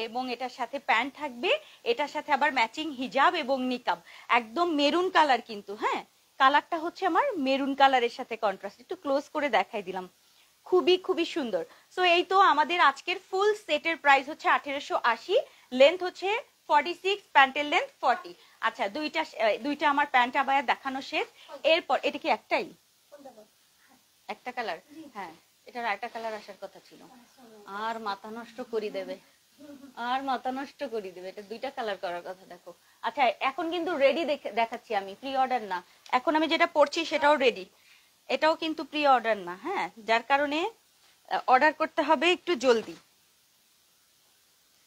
Speaker 1: এবং এটার সাথে প্যান্ট থাকবে এটার সাথে আবার ম্যাচিং হিজাব এবং নিকাব একদম মেরুন কালার কিন্তু হ্যাঁ কালারটা হচ্ছে আমার মেরুন কালারের সাথে কন্ট্রাস্ট একটু ক্লোজ করে দেখাই দিলাম খুবই খুবই সুন্দর সো এই তো আমাদের আজকের ফুল সেটের প্রাইস হচ্ছে আঠেরোশো আশি লেন্থ হচ্ছে ফর্টি সিক্স প্যান্টের লেন্থ ফর্টি আচ্ছা দুইটা দুইটা আমার প্যান্ট আবার দেখানো শেষ এরপর এটা কি একটাই একটা কালার হ্যাঁ এটার একটা কালার আসার কথা ছিল হ্যাঁ, আর মাথা নষ্ট করি দেবে আর মাথা নষ্ট করি দেবে এটা দুইটা কালার করার কথা দেখো আচ্ছা এখন কিন্তু রেডি দেখাচ্ছি আমি প্রি অর্ডার না এখন আমি যেটা পড়ছি সেটাও রেডি এটাও কিন্তু প্রি অর্ডার না হ্যাঁ যার কারণে অর্ডার করতে হবে একটু জলদি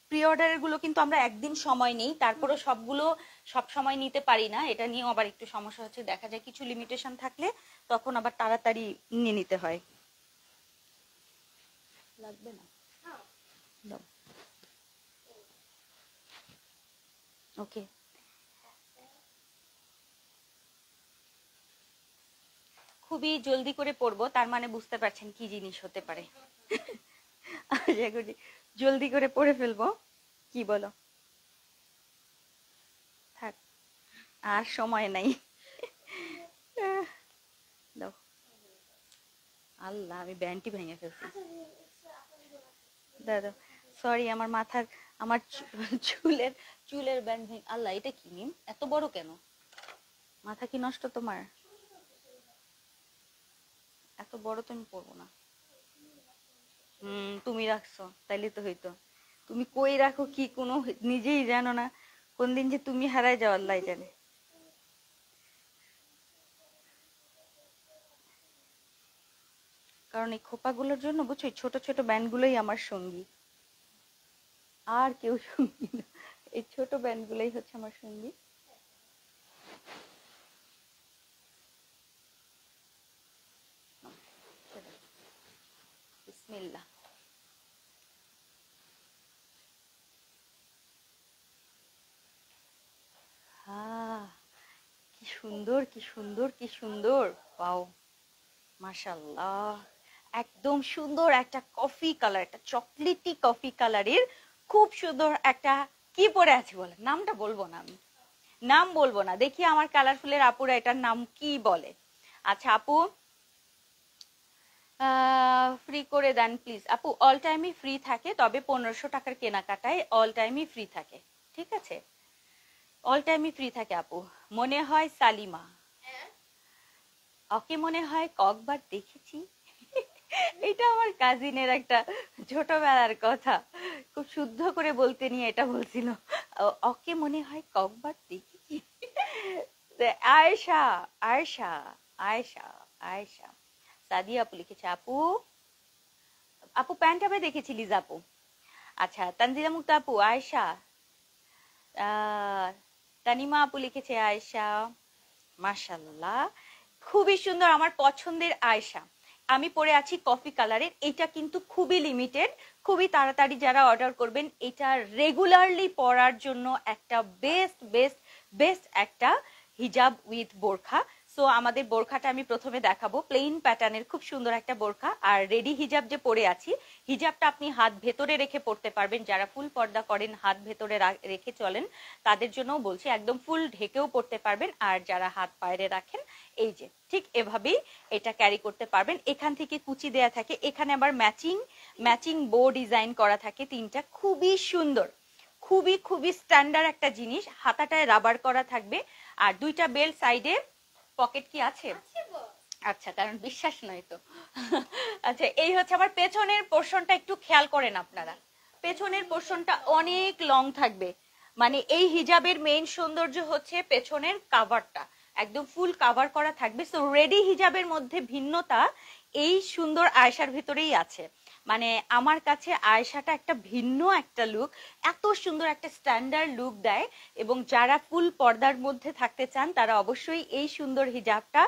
Speaker 1: প্রি গুলো কিন্তু আমরা একদিন সময় নেই তারপরে সবগুলো সব সময় নিতে পারি না এটা নিয়ে আবার একটু সমস্যা হচ্ছে দেখা যায় কিছু লিমিটেশন থাকলে তখন আবার তাড়াতাড়ি নিয়ে নিতে হয় লাগবে না ওকে খুবই জলদি করে পড়বো তার মানে বুঝতে পারছেন কি জিনিস হতে পারে আচ্ছা জলদি করে পড়ে ফেলবো কি বলো থাক আর সময় নাই আল্লাহ আমি ব্যান্ডটি ভেঙে ফেলছি দাদা সরি আমার মাথার আমার চুলের চুলের ব্যান্ড ভেঙে আল্লাহ এটা কি নিম এত বড় কেন মাথা কি নষ্ট তোমার এত বড় তো আমি পরবো না তুমি রাখছো তাইলে তো হইতো তুমি কই রাখো কি কোনো নিজেই জানো না কোন দিন যে তুমি হারায় যাও আল্লাহ জানে কারণ এই খোপাগুলোর জন্য বুঝছো ছোট ছোট ব্যান্ডগুলোই আমার সঙ্গী আর কেউ সঙ্গী না এই ছোট ব্যান্ডগুলোই হচ্ছে আমার সঙ্গী বিসমিল্লা কি সুন্দর কি সুন্দর কি সুন্দর পাও মাশাল্লাহ একদম সুন্দর একটা কফি কালার একটা চকলেটি কফি কালারের খুব সুন্দর একটা কি পরে আছে বলে নামটা বলবো না আমি নাম বলবো না দেখি আমার কালারফুলের আপুরা এটার নাম কি বলে আচ্ছা আপু ফ্রি করে দেন প্লিজ আপু অল টাইমই ফ্রি থাকে তবে পনেরোশো টাকার কেনাকাটায় অল টাইমই ফ্রি থাকে ঠিক আছে অল টাইমই ফ্রি থাকে আপু মনে হয় সালিমা হ্যাঁ। ওকে মনে হয় কয়েকবার দেখেছি এটা আমার কাজিনের একটা ছোটবেলার কথা খুব শুদ্ধ করে বলতে নিয়ে এটা বলছিল ওকে মনে হয় কয়েকবার দেখেছি আয়েশা আয়েশা আয়েশা আয়েশা সাদিয়া আপু লিখেছে আপু আপু প্যান্ট আমি দেখেছি লিজা আপু আচ্ছা তানজিলা মুক্ত আপু আয়েশা তানিমা আপু লিখেছে আয়েশা মাশাল্লাহ খুবই সুন্দর আমার পছন্দের আয়েশা আমি পরে আছি কফি কালারের এটা কিন্তু খুবই লিমিটেড খুবই তাড়াতাড়ি যারা অর্ডার করবেন এটা রেগুলারলি পরার জন্য একটা বেস্ট বেস্ট বেস্ট একটা হিজাব উইথ বোরখা সো আমাদের বোরখাটা আমি প্রথমে দেখাবো প্লেন প্যাটার্নের খুব সুন্দর একটা বোরখা আর রেডি হিজাব যে পরে আছি হিজাবটা আপনি হাত ভেতরে রেখে পড়তে পারবেন যারা ফুল পর্দা করেন হাত ভেতরে রেখে চলেন তাদের জন্যও বলছি একদম ফুল ঢেকেও পড়তে পারবেন আর যারা হাত বাইরে রাখেন এই যে ঠিক এভাবেই এটা ক্যারি করতে পারবেন এখান থেকে কুচি দেয়া থাকে এখানে আবার ম্যাচিং ম্যাচিং বো ডিজাইন করা থাকে তিনটা খুবই সুন্দর খুবই খুবই স্ট্যান্ডার্ড একটা জিনিস হাতাটায় রাবার করা থাকবে আর দুইটা বেল সাইডে পকেট কি আছে আচ্ছা কারণ বিশ্বাস নয় তো আচ্ছা এই হচ্ছে আমার পেছনের পোর্শনটা একটু খেয়াল করেন আপনারা পেছনের পোর্শনটা অনেক লং থাকবে মানে এই হিজাবের মেইন সৌন্দর্য হচ্ছে পেছনের কাভারটা একদম ফুল কাভার করা থাকবে সো রেডি হিজাবের মধ্যে ভিন্নতা এই সুন্দর আয়সার ভিতরেই আছে মানে আমার কাছে আয়েশাটা একটা ভিন্ন একটা লুক এত সুন্দর একটা স্ট্যান্ডার্ড লুক দেয় এবং যারা ফুল পর্দার মধ্যে থাকতে চান তারা অবশ্যই এই সুন্দর হিজাবটা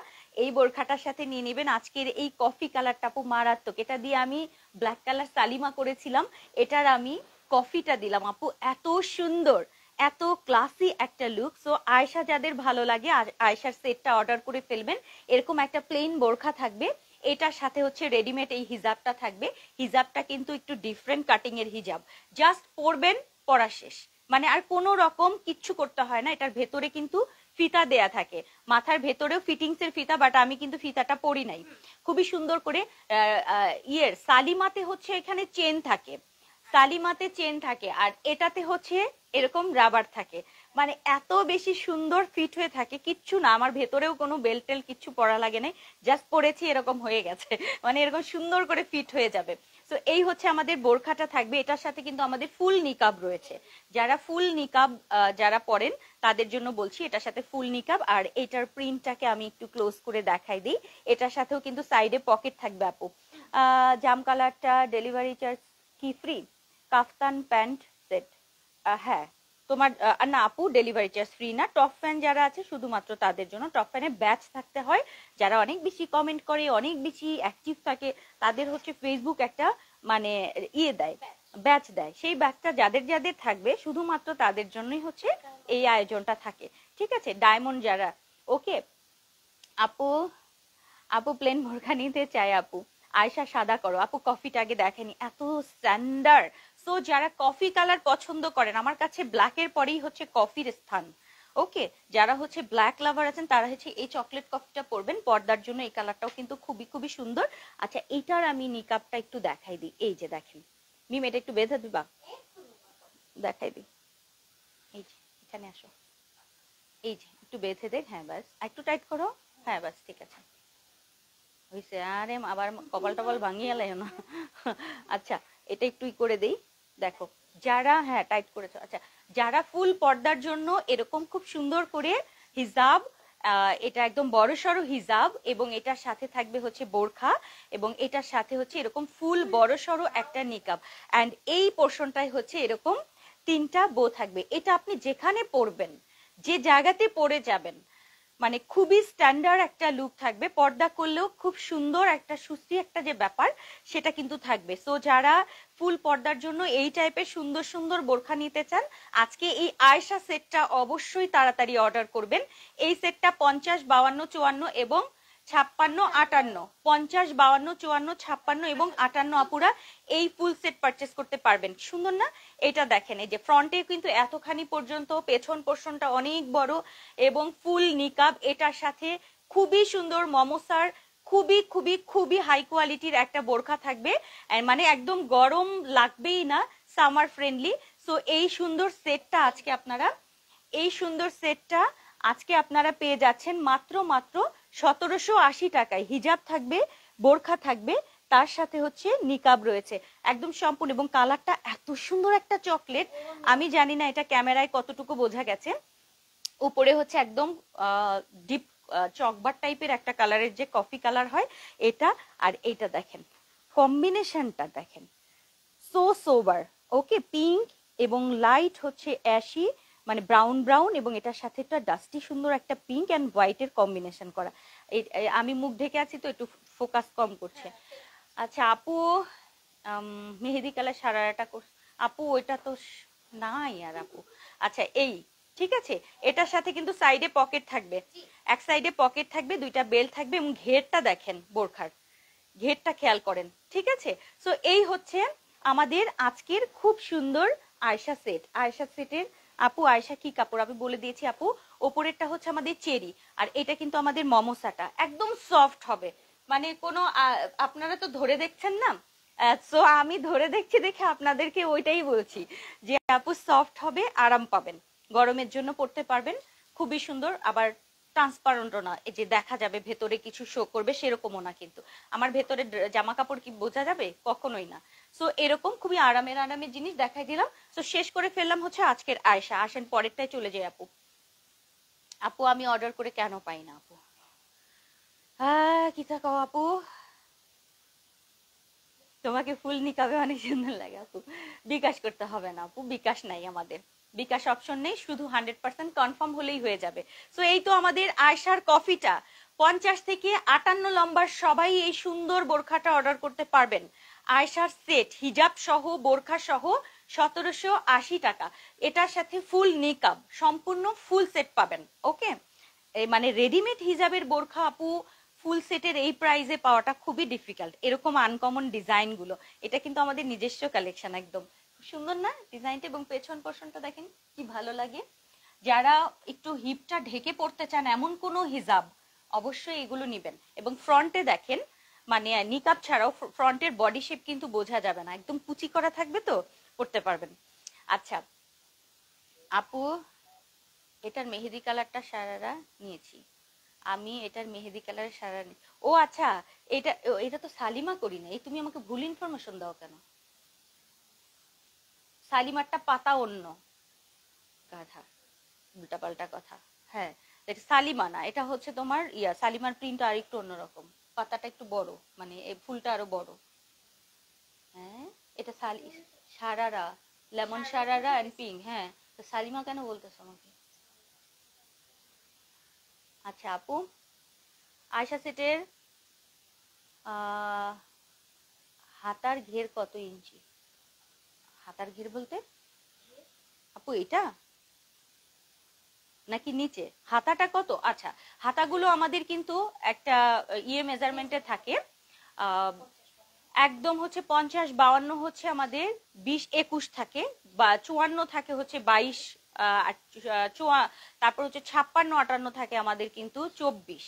Speaker 1: এই বোরখাটার সাথে নিয়ে নেবেন আজকের এই কফি কালারটা খুব মারাত্মক এটা দিয়ে আমি ব্ল্যাক কালার সালিমা করেছিলাম এটার আমি কফিটা দিলাম আপু এত সুন্দর এত ক্লাসি একটা লুক সো আয়সা যাদের ভালো লাগে আয়সার সেটটা অর্ডার করে ফেলবেন এরকম একটা প্লেন বোরখা থাকবে এটার সাথে হচ্ছে রেডিমেড এই হিজাবটা থাকবে হিজাবটা কিন্তু একটু ডিফারেন্ট কাটিং এর হিজাব জাস্ট পরবেন পরা শেষ মানে আর কোন রকম কিচ্ছু করতে হয় না এটার ভেতরে কিন্তু ফিতা দেয়া থাকে মাথার ভেতরেও ফিটিংস এর ফিতা বাট আমি কিন্তু ফিতাটা পরি নাই খুবই সুন্দর করে ইয়ের সালিমাতে হচ্ছে এখানে চেন থাকে সালিমাতে চেন থাকে আর এটাতে হচ্ছে এরকম রাবার থাকে মানে এত বেশি সুন্দর ফিট হয়ে থাকে কিচ্ছু না আমার ভেতরেও কোনো বেল্ট টেল কিচ্ছু পরা লাগে নাই জাস্ট পরেছি এরকম হয়ে গেছে মানে এরকম সুন্দর করে ফিট হয়ে যাবে তো এই হচ্ছে আমাদের বোরখাটা থাকবে এটার সাথে কিন্তু আমাদের ফুল নিকাব রয়েছে যারা ফুল নিকাব যারা পরেন তাদের জন্য বলছি এটার সাথে ফুল নিকাব আর এটার প্রিন্টটাকে আমি একটু ক্লোজ করে দেখাই দিই এটার সাথেও কিন্তু সাইডে পকেট থাকবে আপু জাম কালারটা ডেলিভারি চার্জ কি ফ্রি কাফতান প্যান্ট সেট হ্যাঁ তোমার না আপু ডেলিভারি চার্জ ফ্রি না টপ ফ্যান যারা আছে শুধুমাত্র তাদের জন্য টপ ফ্যানে ব্যাচ থাকতে হয় যারা অনেক বেশি কমেন্ট করে অনেক বেশি অ্যাক্টিভ থাকে তাদের হচ্ছে ফেসবুক একটা মানে ইয়ে দেয় ব্যাচ দেয় সেই ব্যাচটা যাদের যাদের থাকবে শুধুমাত্র তাদের জন্যই হচ্ছে এই আয়োজনটা থাকে ঠিক আছে ডায়মন্ড যারা ওকে আপু আপু প্লেন মুরগা নিতে চাই আপু আয়সা সাদা করো আপু কফিটা আগে দেখেনি এত স্ট্যান্ডার্ড সো যারা কফি কালার পছন্দ করেন আমার কাছে ব্ল্যাক এর পরেই হচ্ছে কফির স্থান ওকে যারা হচ্ছে ব্ল্যাক লাভার আছেন তারা হচ্ছে এই চকলেট কফিটা পরবেন পর্দার জন্য এই কালারটাও কিন্তু খুবই খুবই সুন্দর আচ্ছা এটার আমি নিকাপটা একটু দেখাই দিই এই যে দেখেন মিম এটা একটু বেঁধে দিবা দেখাই দিই এই যে এখানে আসো এই যে একটু বেঁধে দেখ হ্যাঁ ব্যাস একটু টাইট করো হ্যাঁ ব্যাস ঠিক আছে হয়েছে আরে আবার কপাল টপাল ভাঙিয়ে এলাই না আচ্ছা এটা একটু করে দেই দেখো যারা হ্যাঁ টাইপ করেছো আচ্ছা যারা ফুল পর্দার জন্য এরকম খুব সুন্দর করে হিজাব এটা একদম বড় সড়ো হিজাব এবং এটার সাথে থাকবে হচ্ছে বোরখা এবং এটার সাথে হচ্ছে এরকম ফুল বড় সড়ো একটা নিকাব অ্যান্ড এই পোর্শনটাই হচ্ছে এরকম তিনটা বো থাকবে এটা আপনি যেখানে পরবেন যে জায়গাতে পরে যাবেন মানে খুবই স্ট্যান্ডার্ড একটা লুক থাকবে পর্দা করলেও খুব সুন্দর একটা সুস্থি একটা যে ব্যাপার সেটা কিন্তু থাকবে সো যারা ফুল পর্দার জন্য এই টাইপের সুন্দর সুন্দর বোরখা নিতে চান আজকে এই আয়সা সেটটা অবশ্যই তাড়াতাড়ি অর্ডার করবেন এই সেটটা পঞ্চাশ বাউান্ন চুয়ান্ন এবং ছাপ্পান্ন আটান্ন পঞ্চাশ বাউান্ন চুয়ান্ন ছাপ্পান্ন এবং আটান্ন আপুরা এই ফুল সেট পারচেস করতে পারবেন সুন্দর না এটা দেখেন এই যে ফ্রন্টে কিন্তু এতখানি পর্যন্ত পেছন পোর্শনটা অনেক বড় এবং ফুল নিকাব এটার সাথে খুবই সুন্দর মমসার খুবই খুবই খুবই হাই কোয়ালিটির একটা বোরখা থাকবে মানে একদম গরম লাগবেই না সামার ফ্রেন্ডলি সো এই সুন্দর সেটটা আজকে আপনারা এই সুন্দর সেটটা আজকে আপনারা পেয়ে যাচ্ছেন মাত্র মাত্র সতেরোশো আশি টাকায় হিজাব থাকবে বোরখা থাকবে তার সাথে হচ্ছে নিকাব রয়েছে একদম সম্পূর্ণ এবং কালারটা এত সুন্দর একটা চকলেট আমি জানি না এটা ক্যামেরায় কতটুকু বোঝা গেছে উপরে হচ্ছে একদম ডিপ চকবার টাইপের একটা কালারের যে কফি কালার হয় এটা আর এটা দেখেন কম্বিনেশনটা দেখেন সো সোবার ওকে পিঙ্ক এবং লাইট হচ্ছে অ্যাশি মানে ব্রাউন ব্রাউন এবং এটার সাথে একটা ডাস্টি সুন্দর একটা পিঙ্ক অ্যান্ড হোয়াইটের কম্বিনেশন করা আমি মুখ ঢেকে আছি তো একটু ফোকাস কম করছে হ্যাঁ, হ্যাঁ। আচ্ছা আপু মেহেদি কালার সারাটা আপু ওইটা তো নাই আর আপু আচ্ছা এই ঠিক আছে এটার সাথে কিন্তু সাইডে পকেট থাকবে এক সাইডে পকেট থাকবে দুইটা বেল্ট থাকবে এবং ঘেরটা দেখেন বোরখার ঘেরটা খেয়াল করেন ঠিক আছে সো এই হচ্ছে আমাদের আজকের খুব সুন্দর আয়সা সেট আয়সা সেটের আপু আয়সা কি কাপড় আমি বলে দিয়েছি আপু ওপরেরটা হচ্ছে আমাদের চেরি আর এটা কিন্তু আমাদের মমসাটা একদম সফট হবে মানে কোনো আপনারা তো ধরে দেখছেন না সো আমি ধরে দেখছি দেখে আপনাদেরকে ওইটাই বলছি যে আপু সফট হবে আরাম পাবেন গরমের জন্য পড়তে পারবেন খুবই সুন্দর আবার ট্রান্সপারেন্টও না যে দেখা যাবে ভেতরে কিছু শো করবে সেরকমও না কিন্তু আমার ভেতরে জামা কাপড় কি বোঝা যাবে কখনোই না সো এরকম খুবই আরামের আরামের জিনিস দেখাই দিলাম তো শেষ করে ফেললাম হচ্ছে আজকের আয়সা আসেন পরেরটাই চলে যাই আপু আপু আমি অর্ডার করে কেন পাই না আপু হ্যাঁ কি থাকো আপু তোমাকে ফুল নিকাবে অনেক সুন্দর লাগে আপু বিকাশ করতে হবে না আপু বিকাশ নাই আমাদের বিকাশ অপশন নেই শুধু হান্ড্রেড পার্সেন্ট কনফার্ম হলেই হয়ে যাবে তো এই তো আমাদের আয়সার কফিটা পঞ্চাশ থেকে আটান্ন লম্বার সবাই এই সুন্দর বোরখাটা অর্ডার করতে পারবেন আয়সার সেট হিজাব সহ বোরখা সহ সতেরোশো আশি টাকা এটার সাথে ফুল নিকাব সম্পূর্ণ ফুল সেট পাবেন ওকে মানে রেডিমেড হিজাবের বোরখা আপু ফুল সেটের এই প্রাইজে পাওয়াটা খুবই ডিফিকাল্ট এরকম আনকমন ডিজাইন গুলো এটা কিন্তু আমাদের নিজস্ব কালেকশন একদম সুন্দর না ডিজাইনটা এবং পেছন পোর্শনটা দেখেন কি ভালো লাগে যারা একটু হিপটা ঢেকে পড়তে চান এমন কোনো হিজাব অবশ্যই এগুলো নিবেন এবং ফ্রন্টে দেখেন মানে নিকাপ ছাড়াও ফ্রন্টের বডি শেপ কিন্তু বোঝা যাবে না একদম কুচি করা থাকবে তো পড়তে পারবেন আচ্ছা আপু এটার মেহেদি কালারটা সারারা নিয়েছি আমি এটার মেহেদি কালারের সারা নি ও আচ্ছা এটা এটা তো সালিমা করি না এই তুমি আমাকে ভুল ইনফরমেশন দাও কেন সালিমারটা পাতা অন্য গাধা উল্টা পাল্টা কথা হ্যাঁ এটা সালিমা না এটা হচ্ছে তোমার ইয়া সালিমার প্রিন্ট আর একটু অন্যরকম পাতাটা একটু বড় মানে এই ফুলটা আরো বড় হ্যাঁ এটা sharara lemon sharara and pink হ্যাঁ তো সালিমা কেন বলতেছ আমাকে আচ্ছা আপু আয়সা সেটের হাতার ঘের কত ইঞ্চি হাতার ঘের বলতে আপু এটা নাকি নিচে হাতাটা কত আচ্ছা হাতাগুলো আমাদের কিন্তু একটা ইয়ে মেজারমেন্টে থাকে একদম হচ্ছে পঞ্চাশ বাউান্ন হচ্ছে আমাদের বিশ একুশ থাকে বা চুয়ান্ন থাকে হচ্ছে বাইশ তারপর হচ্ছে ছাপ্পান্ন আটান্ন থাকে আমাদের কিন্তু চব্বিশ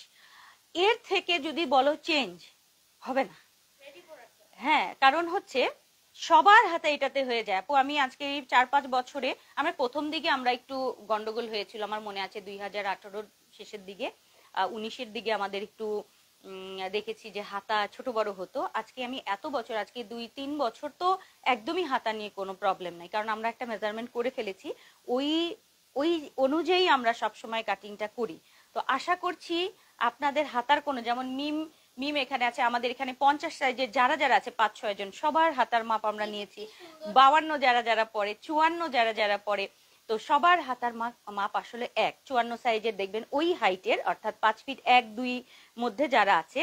Speaker 1: এর থেকে যদি বলো চেঞ্জ হবে না হ্যাঁ কারণ হচ্ছে সবার হাতে এটাতে হয়ে যায় আপু আমি আজকে এই চার পাঁচ বছরে আমরা প্রথম দিকে আমরা একটু গন্ডগোল হয়েছিল আমার মনে আছে দুই হাজার আঠারোর শেষের দিকে উনিশের দিকে আমাদের একটু দেখেছি যে হাতা ছোট বড় হতো আজকে আমি এত বছর আজকে দুই তিন বছর তো একদমই হাতা নিয়ে কোনো প্রবলেম নাই কারণ আমরা একটা মেজারমেন্ট করে ফেলেছি ওই ওই অনুযায়ী আমরা সবসময় কাটিংটা করি তো আশা করছি আপনাদের হাতার কোনো যেমন মিম মিম এখানে আছে আমাদের এখানে পঞ্চাশ সাইজের যারা যারা আছে পাঁচ ছয় জন সবার হাতার মাপ আমরা নিয়েছি বাউান্ন যারা যারা পরে চুয়ান্ন যারা যারা পরে তো সবার হাতার মাপ আসলে এক চুয়ান্ন সাইজের দেখবেন ওই হাইটের অর্থাৎ পাঁচ ফিট এক দুই মধ্যে যারা আছে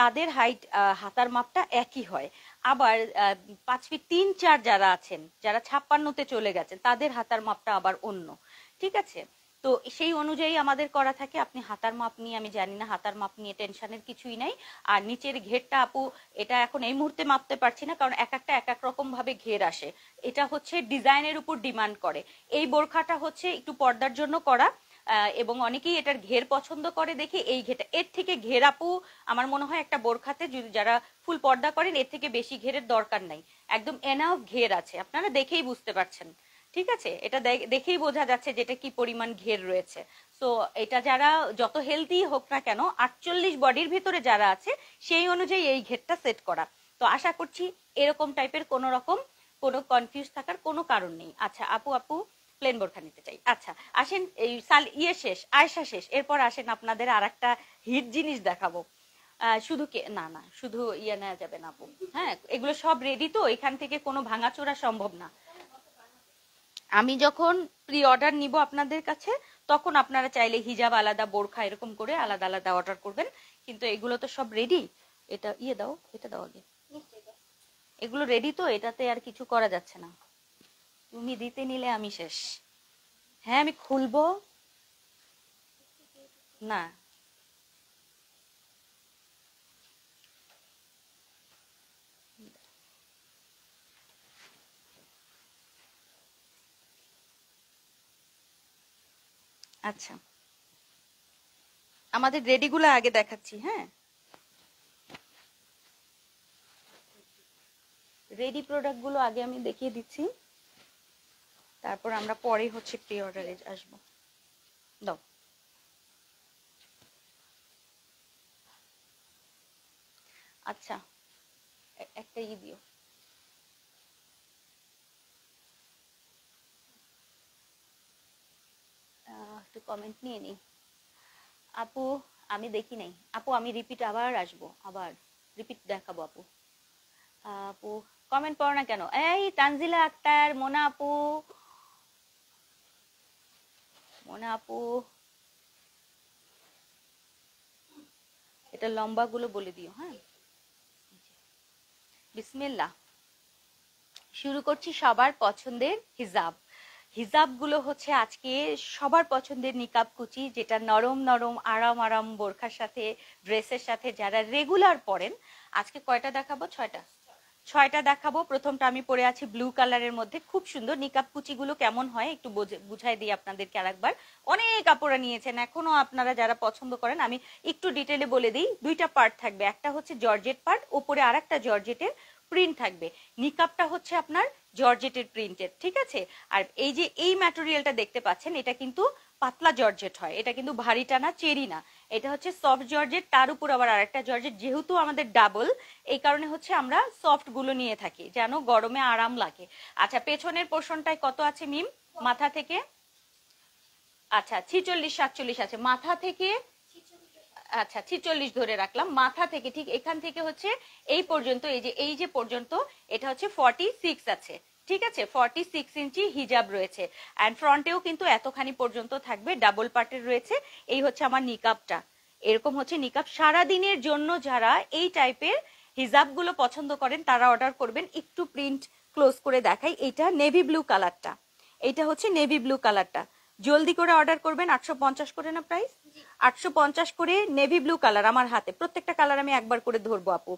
Speaker 1: তাদের হাইট হাতার মাপটা একই হয় আবার পাঁচ ফিট তিন চার যারা আছেন যারা ছাপ্পান্নতে চলে গেছেন তাদের হাতার মাপটা আবার অন্য ঠিক আছে তো সেই অনুযায়ী আমাদের করা থাকে আপনি হাতার মাপ নিয়ে আমি জানি না হাতার মাপ নিয়ে টেনশনের কিছুই নাই আর নিচের ঘেরটা আপু এটা এখন এই মুহূর্তে মাপতে পারছি না কারণ এক একটা এক এক রকম ভাবে ঘের আসে এটা হচ্ছে ডিজাইনের উপর ডিমান্ড করে এই বোরখাটা হচ্ছে একটু পর্দার জন্য করা এবং অনেকেই এটার ঘের পছন্দ করে দেখি এই ঘেটা এর থেকে ঘের আপু আমার মনে হয় একটা বোরখাতে যদি যারা ফুল পর্দা করেন এর থেকে বেশি ঘেরের দরকার নাই একদম এনাফ ঘের আছে আপনারা দেখেই বুঝতে পারছেন ঠিক আছে এটা দেখেই বোঝা যাচ্ছে যে কি পরিমাণ ঘের রয়েছে সো এটা যারা যত হেলদি হোক না কেন আটচল্লিশ বডির ভিতরে যারা আছে সেই অনুযায়ী এই ঘেরটা সেট করা তো আশা করছি এরকম টাইপের কোন রকম কোনো কনফিউজ থাকার কোনো কারণ নেই আচ্ছা আপু আপু প্লেন বোরখা নিতে চাই আচ্ছা আসেন এই সাল ইয়ে শেষ আয়সা শেষ এরপর আসেন আপনাদের আর একটা হিট জিনিস দেখাবো শুধু কে না না শুধু ইয়ে নেওয়া যাবে না আপু হ্যাঁ এগুলো সব রেডি তো এখান থেকে কোনো ভাঙাচোরা সম্ভব না আমি যখন প্রি অর্ডার নিব আপনাদের কাছে তখন আপনারা চাইলে হিজাব আলাদা বোরখা এরকম করে আলাদা আলাদা অর্ডার করবেন কিন্তু এগুলো তো সব রেডি এটা ইয়ে দাও এটা দাও আগে এগুলো রেডি তো এটাতে আর কিছু করা যাচ্ছে না তুমি দিতে নিলে আমি শেষ হ্যাঁ আমি খুলবো না আচ্ছা আমাদের রেডিগুলো আগে দেখাচ্ছি হ্যাঁ রেডি প্রোডাক্টগুলো আগে আমি দেখিয়ে দিচ্ছি তারপর আমরা পরে হচ্ছে প্রি অর্ডারে আসবো দাও আচ্ছা একটা ই দিও একটু কমেন্ট নিয়ে নিই আপু আমি দেখি নাই আপু আমি রিপিট আবার আসবো আবার রিপিট দেখাবো আপু আপু কমেন্ট পড়ো না কেন এই তানজিলা আক্তার মোনা আপু মোনা আপু এটা লম্বা গুলো বলে দিও হ্যাঁ বিসমিল্লা শুরু করছি সবার পছন্দের হিজাব হিজাবগুলো হচ্ছে আজকে সবার পছন্দের নিকাব কুচি যেটা নরম নরম আরাম আরাম বোরখার সাথে ড্রেসের সাথে যারা রেগুলার পরেন আজকে কয়টা দেখাবো ছয়টা ছয়টা দেখাবো প্রথমটা আমি পরে আছি ব্লু কালারের মধ্যে খুব সুন্দর নিকাপ কুচিগুলো কেমন হয় একটু বুঝাই দিই আপনাদেরকে আরেকবার অনেক কাপড়া নিয়েছেন এখনো আপনারা যারা পছন্দ করেন আমি একটু ডিটেলে বলে দিই দুইটা পার্ট থাকবে একটা হচ্ছে জর্জেট পার্ট ওপরে আর একটা জর্জেটের প্রিন্ট থাকবে নিকাপটা হচ্ছে আপনার জর্জেটের প্রিন্টের ঠিক আছে আর এই যে এই ম্যাটেরিয়ালটা দেখতে পাচ্ছেন এটা কিন্তু পাতলা জর্জেট হয় এটা কিন্তু ভারীটা না চেরি না এটা হচ্ছে সফট জর্জেট তার উপর আবার আরেকটা জর্জেট যেহেতু আমাদের ডাবল এই কারণে হচ্ছে আমরা সফট গুলো নিয়ে থাকি যেন গরমে আরাম লাগে আচ্ছা পেছনের পোর্শনটায় কত আছে মিম মাথা থেকে আচ্ছা ছিচল্লিশ সাতচল্লিশ আছে মাথা থেকে আচ্ছা ছিচল্লিশ ধরে রাখলাম মাথা থেকে ঠিক এখান থেকে হচ্ছে এই পর্যন্ত এই যে এই যে পর্যন্ত এটা হচ্ছে ফর্টি সিক্স আছে ঠিক আছে ফর্টি সিক্স ইঞ্চি হিজাব রয়েছে অ্যান্ড ফ্রন্টেও কিন্তু এতখানি পর্যন্ত থাকবে ডাবল পার্টের রয়েছে এই হচ্ছে আমার নিকাবটা এরকম হচ্ছে নিকাব সারাদিনের জন্য যারা এই টাইপের হিজাবগুলো পছন্দ করেন তারা অর্ডার করবেন একটু প্রিন্ট ক্লোজ করে দেখাই এটা নেভি ব্লু কালারটা এটা হচ্ছে নেভি ব্লু কালারটা জলদি করে অর্ডার করবেন আটশো করে না প্রাইস আটশো পঞ্চাশ করে নেভি ব্লু কালার আমার হাতে প্রত্যেকটা কালার আমি একবার করে ধরবো আপু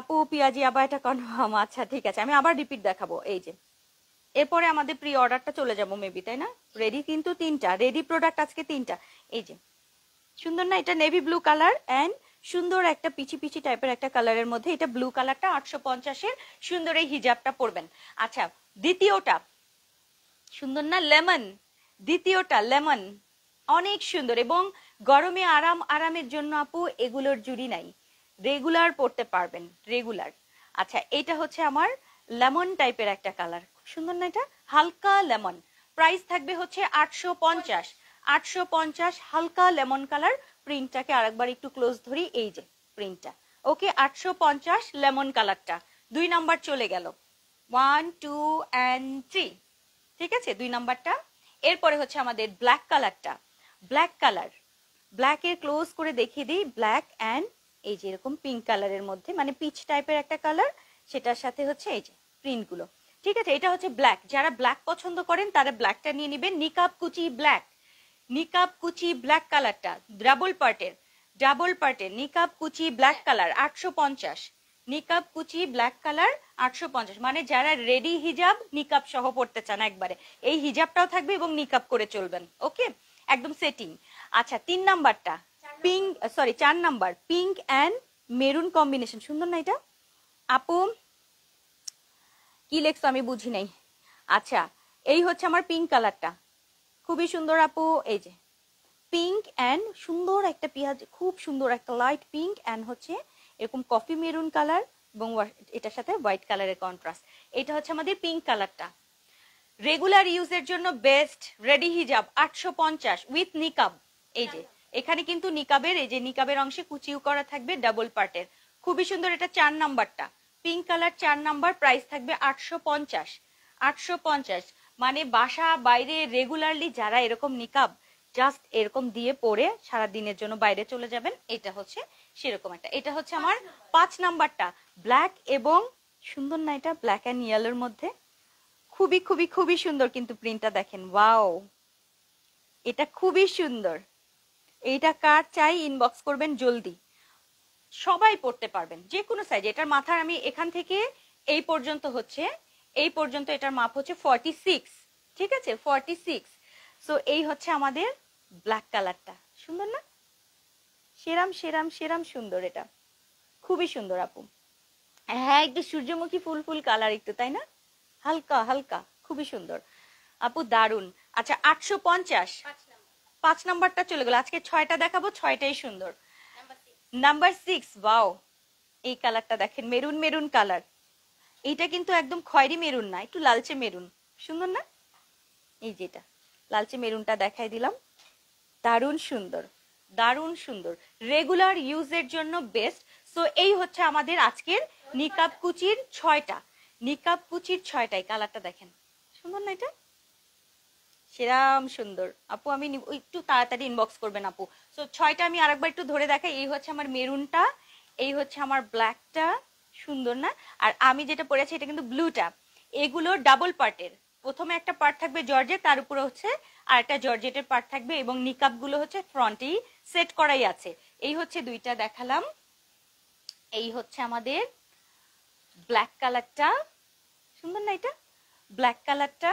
Speaker 1: আপু পিয়াজি আবার এটা কনফার্ম আচ্ছা ঠিক আছে আমি আবার রিপিট দেখাবো এই যে এরপরে আমাদের প্রি অর্ডারটা চলে যাবো মেবি তাই না রেডি কিন্তু তিনটা রেডি প্রোডাক্ট আজকে তিনটা এই যে সুন্দর না এটা নেভি ব্লু কালার অ্যান্ড সুন্দর একটা পিচি পিচি টাইপের একটা কালারের মধ্যে এটা ব্লু কালারটা আটশো পঞ্চাশের সুন্দর এই হিজাবটা পরবেন আচ্ছা দ্বিতীয়টা সুন্দর না লেমন দ্বিতীয়টা লেমন অনেক সুন্দর এবং গরমে আরাম আরামের জন্য আপু এগুলোর জুড়ি নাই রেগুলার পরতে পারবেন রেগুলার আচ্ছা এটা হচ্ছে আমার লেমন টাইপের একটা কালার খুব সুন্দর না এটা হালকা লেমন প্রাইস থাকবে হচ্ছে আটশো পঞ্চাশ আটশো পঞ্চাশ হালকা লেমন কালার প্রিন্টটাকে আরেকবার একটু ক্লোজ ধরি এই যে প্রিন্টটা ওকে আটশো পঞ্চাশ লেমন কালারটা দুই নাম্বার চলে গেল ওয়ান টু অ্যান্ড থ্রি ঠিক আছে দুই নাম্বারটা এরপরে হচ্ছে আমাদের ব্ল্যাক কালারটা ব্ল্যাক কালার ব্ল্যাকের ক্লোজ করে দেখিয়ে দিই ব্ল্যাক অ্যান্ড এই যে এরকম পিঙ্ক কালারের মধ্যে মানে পিচ টাইপের একটা কালার সেটার সাথে হচ্ছে এই যে প্রিন্টগুলো ঠিক আছে এটা হচ্ছে ব্ল্যাক যারা ব্ল্যাক পছন্দ করেন তারা ব্ল্যাকটা নিয়ে নেবেন নিকাপ কুচি ব্ল্যাক নিকাপ কুচি ব্ল্যাক কালারটা ডাবল পার্টের ডাবল পার্টের নিকাপ কুচি ব্ল্যাক কালার আটশো পঞ্চাশ নিকাপ কুচি ব্ল্যাক কালার আটশো পঞ্চাশ মানে যারা রেডি হিজাব নিকাপ সহ পড়তে চান একবারে এই হিজাবটাও থাকবে এবং নিকাপ করে চলবেন ওকে একদম সেটিং আচ্ছা তিন নাম্বারটা পিঙ্ক সরি চার number pink and maroon combination সুন্দর না এটা আপু কি লেখছো আমি বুঝি নাই আচ্ছা এই হচ্ছে আমার পিঙ্ক কালারটা খুবই সুন্দর আপু এই যে পিঙ্ক অ্যান্ড সুন্দর একটা পেঁয়াজ খুব সুন্দর একটা লাইট পিঙ্ক অ্যান্ড হচ্ছে এরকম কফি মেরুন কালার এবং এটার সাথে হোয়াইট কালারের কন্ট্রাস্ট এটা হচ্ছে আমাদের পিঙ্ক কালারটা রেগুলার ইউজের জন্য বেস্ট রেডি হিজাব আটশো পঞ্চাশ উইথ নিকাব এই যে এখানে কিন্তু নিকাবের এই যে নিকাবের অংশে কুচিউ করা থাকবে ডাবল পার্টের খুবই সুন্দর এটা চার নাম্বারটা পিঙ্ক কালার চার নাম্বার প্রাইস থাকবে আটশো পঞ্চাশ আটশো পঞ্চাশ মানে বাসা বাইরে রেগুলারলি যারা এরকম নিকাব জাস্ট এরকম দিয়ে পরে সারা দিনের জন্য বাইরে চলে যাবেন এটা হচ্ছে সেরকম একটা এটা হচ্ছে আমার পাঁচ নাম্বারটা ব্ল্যাক এবং সুন্দর না এটা ব্ল্যাক অ্যান্ড ইয়েলোর মধ্যে খুবই খুবই খুবই সুন্দর কিন্তু প্রিন্টটা দেখেন ওয়াও এটা খুবই সুন্দর এইটা কার চাই ইনবক্স করবেন জলদি সবাই পড়তে পারবেন যে কোনো সাইজ এটার মাথার আমি এখান থেকে এই পর্যন্ত হচ্ছে এই পর্যন্ত এটার মাপ হচ্ছে ফর্টি সিক্স ঠিক আছে ফর্টি সিক্স সো এই হচ্ছে আমাদের ব্ল্যাক কালারটা সুন্দর না সেরাম সেরাম সেরাম সুন্দর এটা খুবই সুন্দর আপু হ্যাঁ একটু সূর্যমুখী ফুল ফুল কালার একটু তাই না হালকা হালকা খুবই সুন্দর আপু দারুন আচ্ছা আটশো পঞ্চাশ পাঁচ নাম্বারটা চলে গেল আজকে ছয়টা দেখাবো ছয়টাই সুন্দর নাম্বার সিক্স বাও এই কালারটা দেখেন মেরুন মেরুন কালার এইটা কিন্তু একদম খয়েরি মেরুন না একটু লালচে মেরুন সুন্দর না এই যেটা লালচে মেরুনটা দেখাই দিলাম দারুণ সুন্দর দারুণ সুন্দর রেগুলার ইউজের জন্য বেস্ট সো এই হচ্ছে আমাদের আজকের নিকাপ কুচির ছয়টা নিকাব কুচির ছয়টায় কালারটা দেখেন সুন্দর না এটা সেরাম সুন্দর আপু আমি একটু তাড়াতাড়ি ইনবক্স করবেন আপু সো ছয়টা আমি আরেকবার একটু ধরে দেখাই এই হচ্ছে আমার মেরুনটা এই হচ্ছে আমার ব্ল্যাকটা সুন্দর না আর আমি যেটা পরে আছি এটা কিন্তু ব্লুটা এগুলো ডাবল পার্টের প্রথমে একটা পার্ট থাকবে জর্জেট তার উপরে হচ্ছে আর একটা জর্জেটের পার্ট থাকবে এবং নিকাপ গুলো হচ্ছে ফ্রন্টেই সেট করাই আছে এই হচ্ছে দুইটা দেখালাম এই হচ্ছে আমাদের ব্ল্যাক কালারটা সুন্দর না এটা ব্ল্যাক কালারটা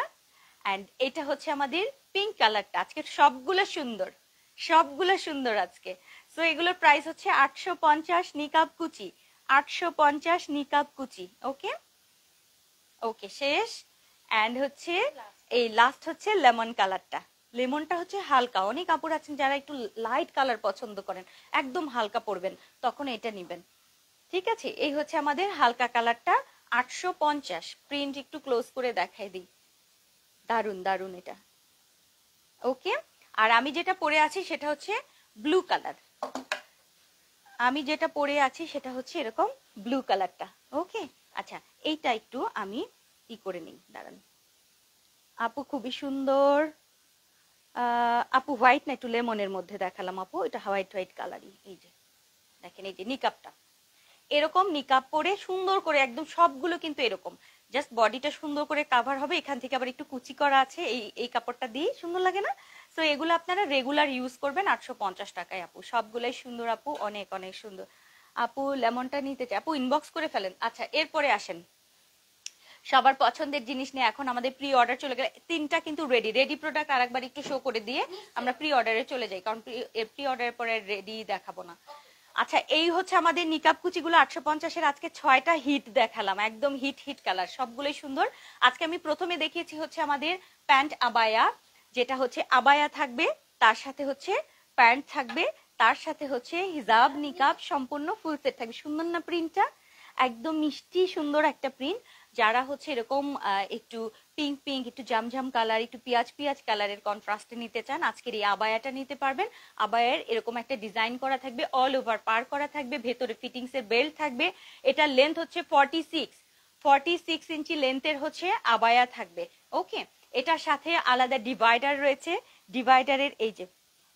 Speaker 1: অ্যান্ড এটা হচ্ছে আমাদের পিঙ্ক কালারটা আজকে সবগুলো সুন্দর সবগুলো সুন্দর আজকে সো এগুলোর প্রাইস হচ্ছে আটশো পঞ্চাশ নিকাব কুচি আটশো পঞ্চাশ নিকাব কুচি ওকে ওকে শেষ অ্যান্ড হচ্ছে এই লাস্ট হচ্ছে লেমন কালারটা লেমনটা হচ্ছে হালকা অনেক কাপড় আছেন যারা একটু লাইট কালার পছন্দ করেন একদম হালকা পরবেন তখন এটা নেবেন ঠিক আছে এই হচ্ছে আমাদের হালকা কালারটা আটশো পঞ্চাশ প্রিন্ট একটু ক্লোজ করে দেখাই দিই দারুন দারুন এটা ওকে আর আমি যেটা পরে আছি সেটা হচ্ছে ব্লু কালার আমি যেটা পরে আছি সেটা হচ্ছে এরকম ব্লু কালারটা ওকে আচ্ছা এইটা একটু আমি ই করে নিই দাঁড়ান আপু খুবই সুন্দর আপু হোয়াইট না একটু লেমনের মধ্যে দেখালাম আপু এটা হোয়াইট হোয়াইট কালারই এই যে দেখেন এই যে নিকাপটা এরকম নিকাপ পরে সুন্দর করে একদম সবগুলো কিন্তু এরকম জাস্ট বডিটা সুন্দর করে কাভার হবে এখান থেকে আবার একটু কুচি করা আছে এই এই কাপড়টা দিয়ে সুন্দর লাগে না তো এগুলো আপনারা রেগুলার ইউজ করবেন আটশো পঞ্চাশ টাকায় আপু সবগুলোই সুন্দর আপু অনেক অনেক সুন্দর আপু লেমনটা নিতে চাই আপু ইনবক্স করে ফেলেন আচ্ছা এরপরে আসেন সবার পছন্দের জিনিস নিয়ে এখন আমাদের প্রি অর্ডার চলে গেলে তিনটা কিন্তু রেডি রেডি প্রোডাক্ট আর একবার একটু শো করে দিয়ে আমরা প্রি অর্ডারে চলে যাই কারণ প্রি অর্ডারের পরে রেডি দেখাবো না আচ্ছা এই হচ্ছে আমাদের নিকাপ কুচিগুলো আটশো পঞ্চাশের আজকে ছয়টা হিট দেখালাম একদম হিট হিট কালার সবগুলোই সুন্দর আজকে আমি প্রথমে দেখিয়েছি হচ্ছে আমাদের প্যান্ট আবায়া যেটা হচ্ছে আবায়া থাকবে তার সাথে হচ্ছে প্যান্ট থাকবে তার সাথে হচ্ছে হিজাব নিকাব সম্পূর্ণ ফুল সেট থাকবে সুন্দর না প্রিন্টটা একদম মিষ্টি সুন্দর একটা প্রিন্ট যারা হচ্ছে এরকম একটু পিঙ্ক পিঙ্ক একটু জামঝাম কালার একটু পিঁয়াজ পিঁয়াজ কালারের কন্ট্রাস্টে নিতে চান আজকের এই আবায়াটা নিতে পারবেন আবায়ের এরকম একটা ডিজাইন করা থাকবে অল ওভার পার করা থাকবে ভেতরে ফিটিংস এর বেল্ট থাকবে এটা লেন্থ হচ্ছে forty six forty six inch লেন্থের হচ্ছে আবায়া থাকবে ওকে এটার সাথে আলাদা ডিভাইডার রয়েছে ডিভাইডারের এই যে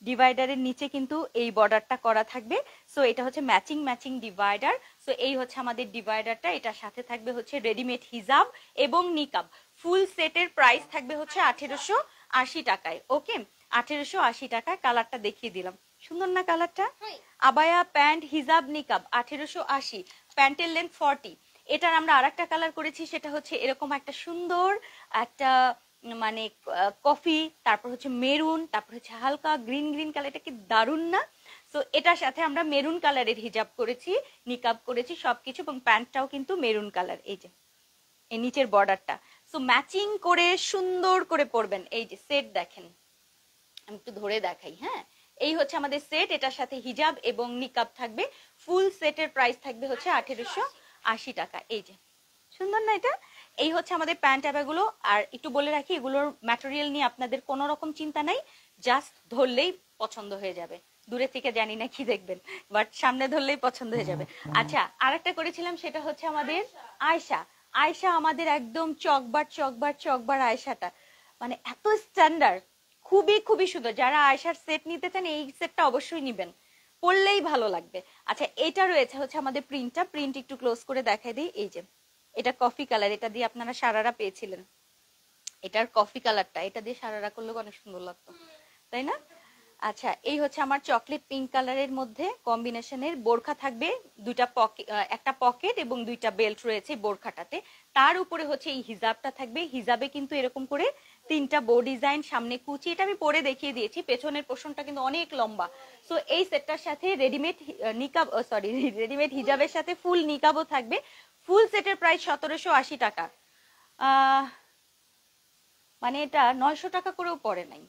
Speaker 1: ডিভাইডারের নিচে কিন্তু এই বর্ডারটা করা থাকবে সো এটা হচ্ছে ম্যাচিং ম্যাচিং ডিভাইডার সো এই হচ্ছে আমাদের ডিভাইডারটা এটার সাথে থাকবে হচ্ছে রেডিমেড হিজাব এবং নিকাব ফুল সেটের প্রাইস থাকবে হচ্ছে আঠেরোশো আশি টাকায় ওকে আঠেরোশো আশি টাকায় কালারটা দেখিয়ে দিলাম সুন্দর না কালারটা হ্যাঁ। আবায়া প্যান্ট হিজাব নিকাব আঠেরোশো আশি প্যান্টের লেন্থ ফর্টি এটার আমরা আর একটা কালার করেছি সেটা হচ্ছে এরকম একটা সুন্দর একটা মানে কফি তারপর হচ্ছে মেরুন তারপর হচ্ছে হালকা গ্রিন গ্রিন কালার এটা কি দারুণ না তো এটার সাথে আমরা মেরুন কালারের হিজাব করেছি নিকাব করেছি সবকিছু এবং প্যান্টটাও কিন্তু মেরুন কালার এই যে এই নিচের বর্ডারটা সো ম্যাচিং করে সুন্দর করে পরবেন এই যে সেট দেখেন আমি একটু ধরে দেখাই হ্যাঁ এই হচ্ছে আমাদের সেট এটার সাথে হিজাব এবং নিকাব থাকবে ফুল সেটের প্রাইস থাকবে হচ্ছে আঠেরোশো আশি টাকা এই যে সুন্দর না এটা এই হচ্ছে আমাদের প্যান্ট গুলো আর একটু বলে রাখি এগুলোর ম্যাটেরিয়াল নিয়ে আপনাদের কোনো রকম চিন্তা নাই জাস্ট ধরলেই পছন্দ হয়ে যাবে দূরে থেকে জানি না কি দেখবেন বাট সামনে ধরলেই পছন্দ হয়ে যাবে আচ্ছা আর একটা করেছিলাম সেটা হচ্ছে আমাদের আয়সা আয়সা আমাদের একদম চকবার চকবার চকবার আয়সাটা মানে এত স্ট্যান্ডার্ড খুবই খুবই সুন্দর যারা আয়সার সেট নিতে চান এই সেটটা অবশ্যই নেবেন পড়লেই ভালো লাগবে আচ্ছা এটা রয়েছে হচ্ছে আমাদের প্রিন্টটা প্রিন্ট একটু ক্লোজ করে দেখাই দিই এই যে এটা কফি কালার এটা দিয়ে আপনারা সারারা পেয়েছিলেন এটার কফি কালারটা এটা দিয়ে সারারা করলে অনেক সুন্দর লাগতো তাই না আচ্ছা এই হচ্ছে আমার চকলেট পিঙ্ক কালারের মধ্যে কম্বিনেশনের বোরখা থাকবে দুইটা পকেট একটা পকেট এবং দুইটা বেল্ট রয়েছে বোরখাটাতে তার উপরে হচ্ছে এই হিজাবটা থাকবে হিজাবে কিন্তু এরকম করে তিনটা বো ডিজাইন সামনে কুচি এটা আমি পরে দেখিয়ে দিয়েছি পেছনের পোষণটা কিন্তু অনেক লম্বা সো এই সেটটার সাথে রেডিমেড নিকাব সরি রেডিমেড হিজাবের সাথে ফুল নিকাবও থাকবে ফুল সেটের প্রায় সতেরোশো আশি টাকা মানে এটা নয়শো টাকা করেও পড়ে নাই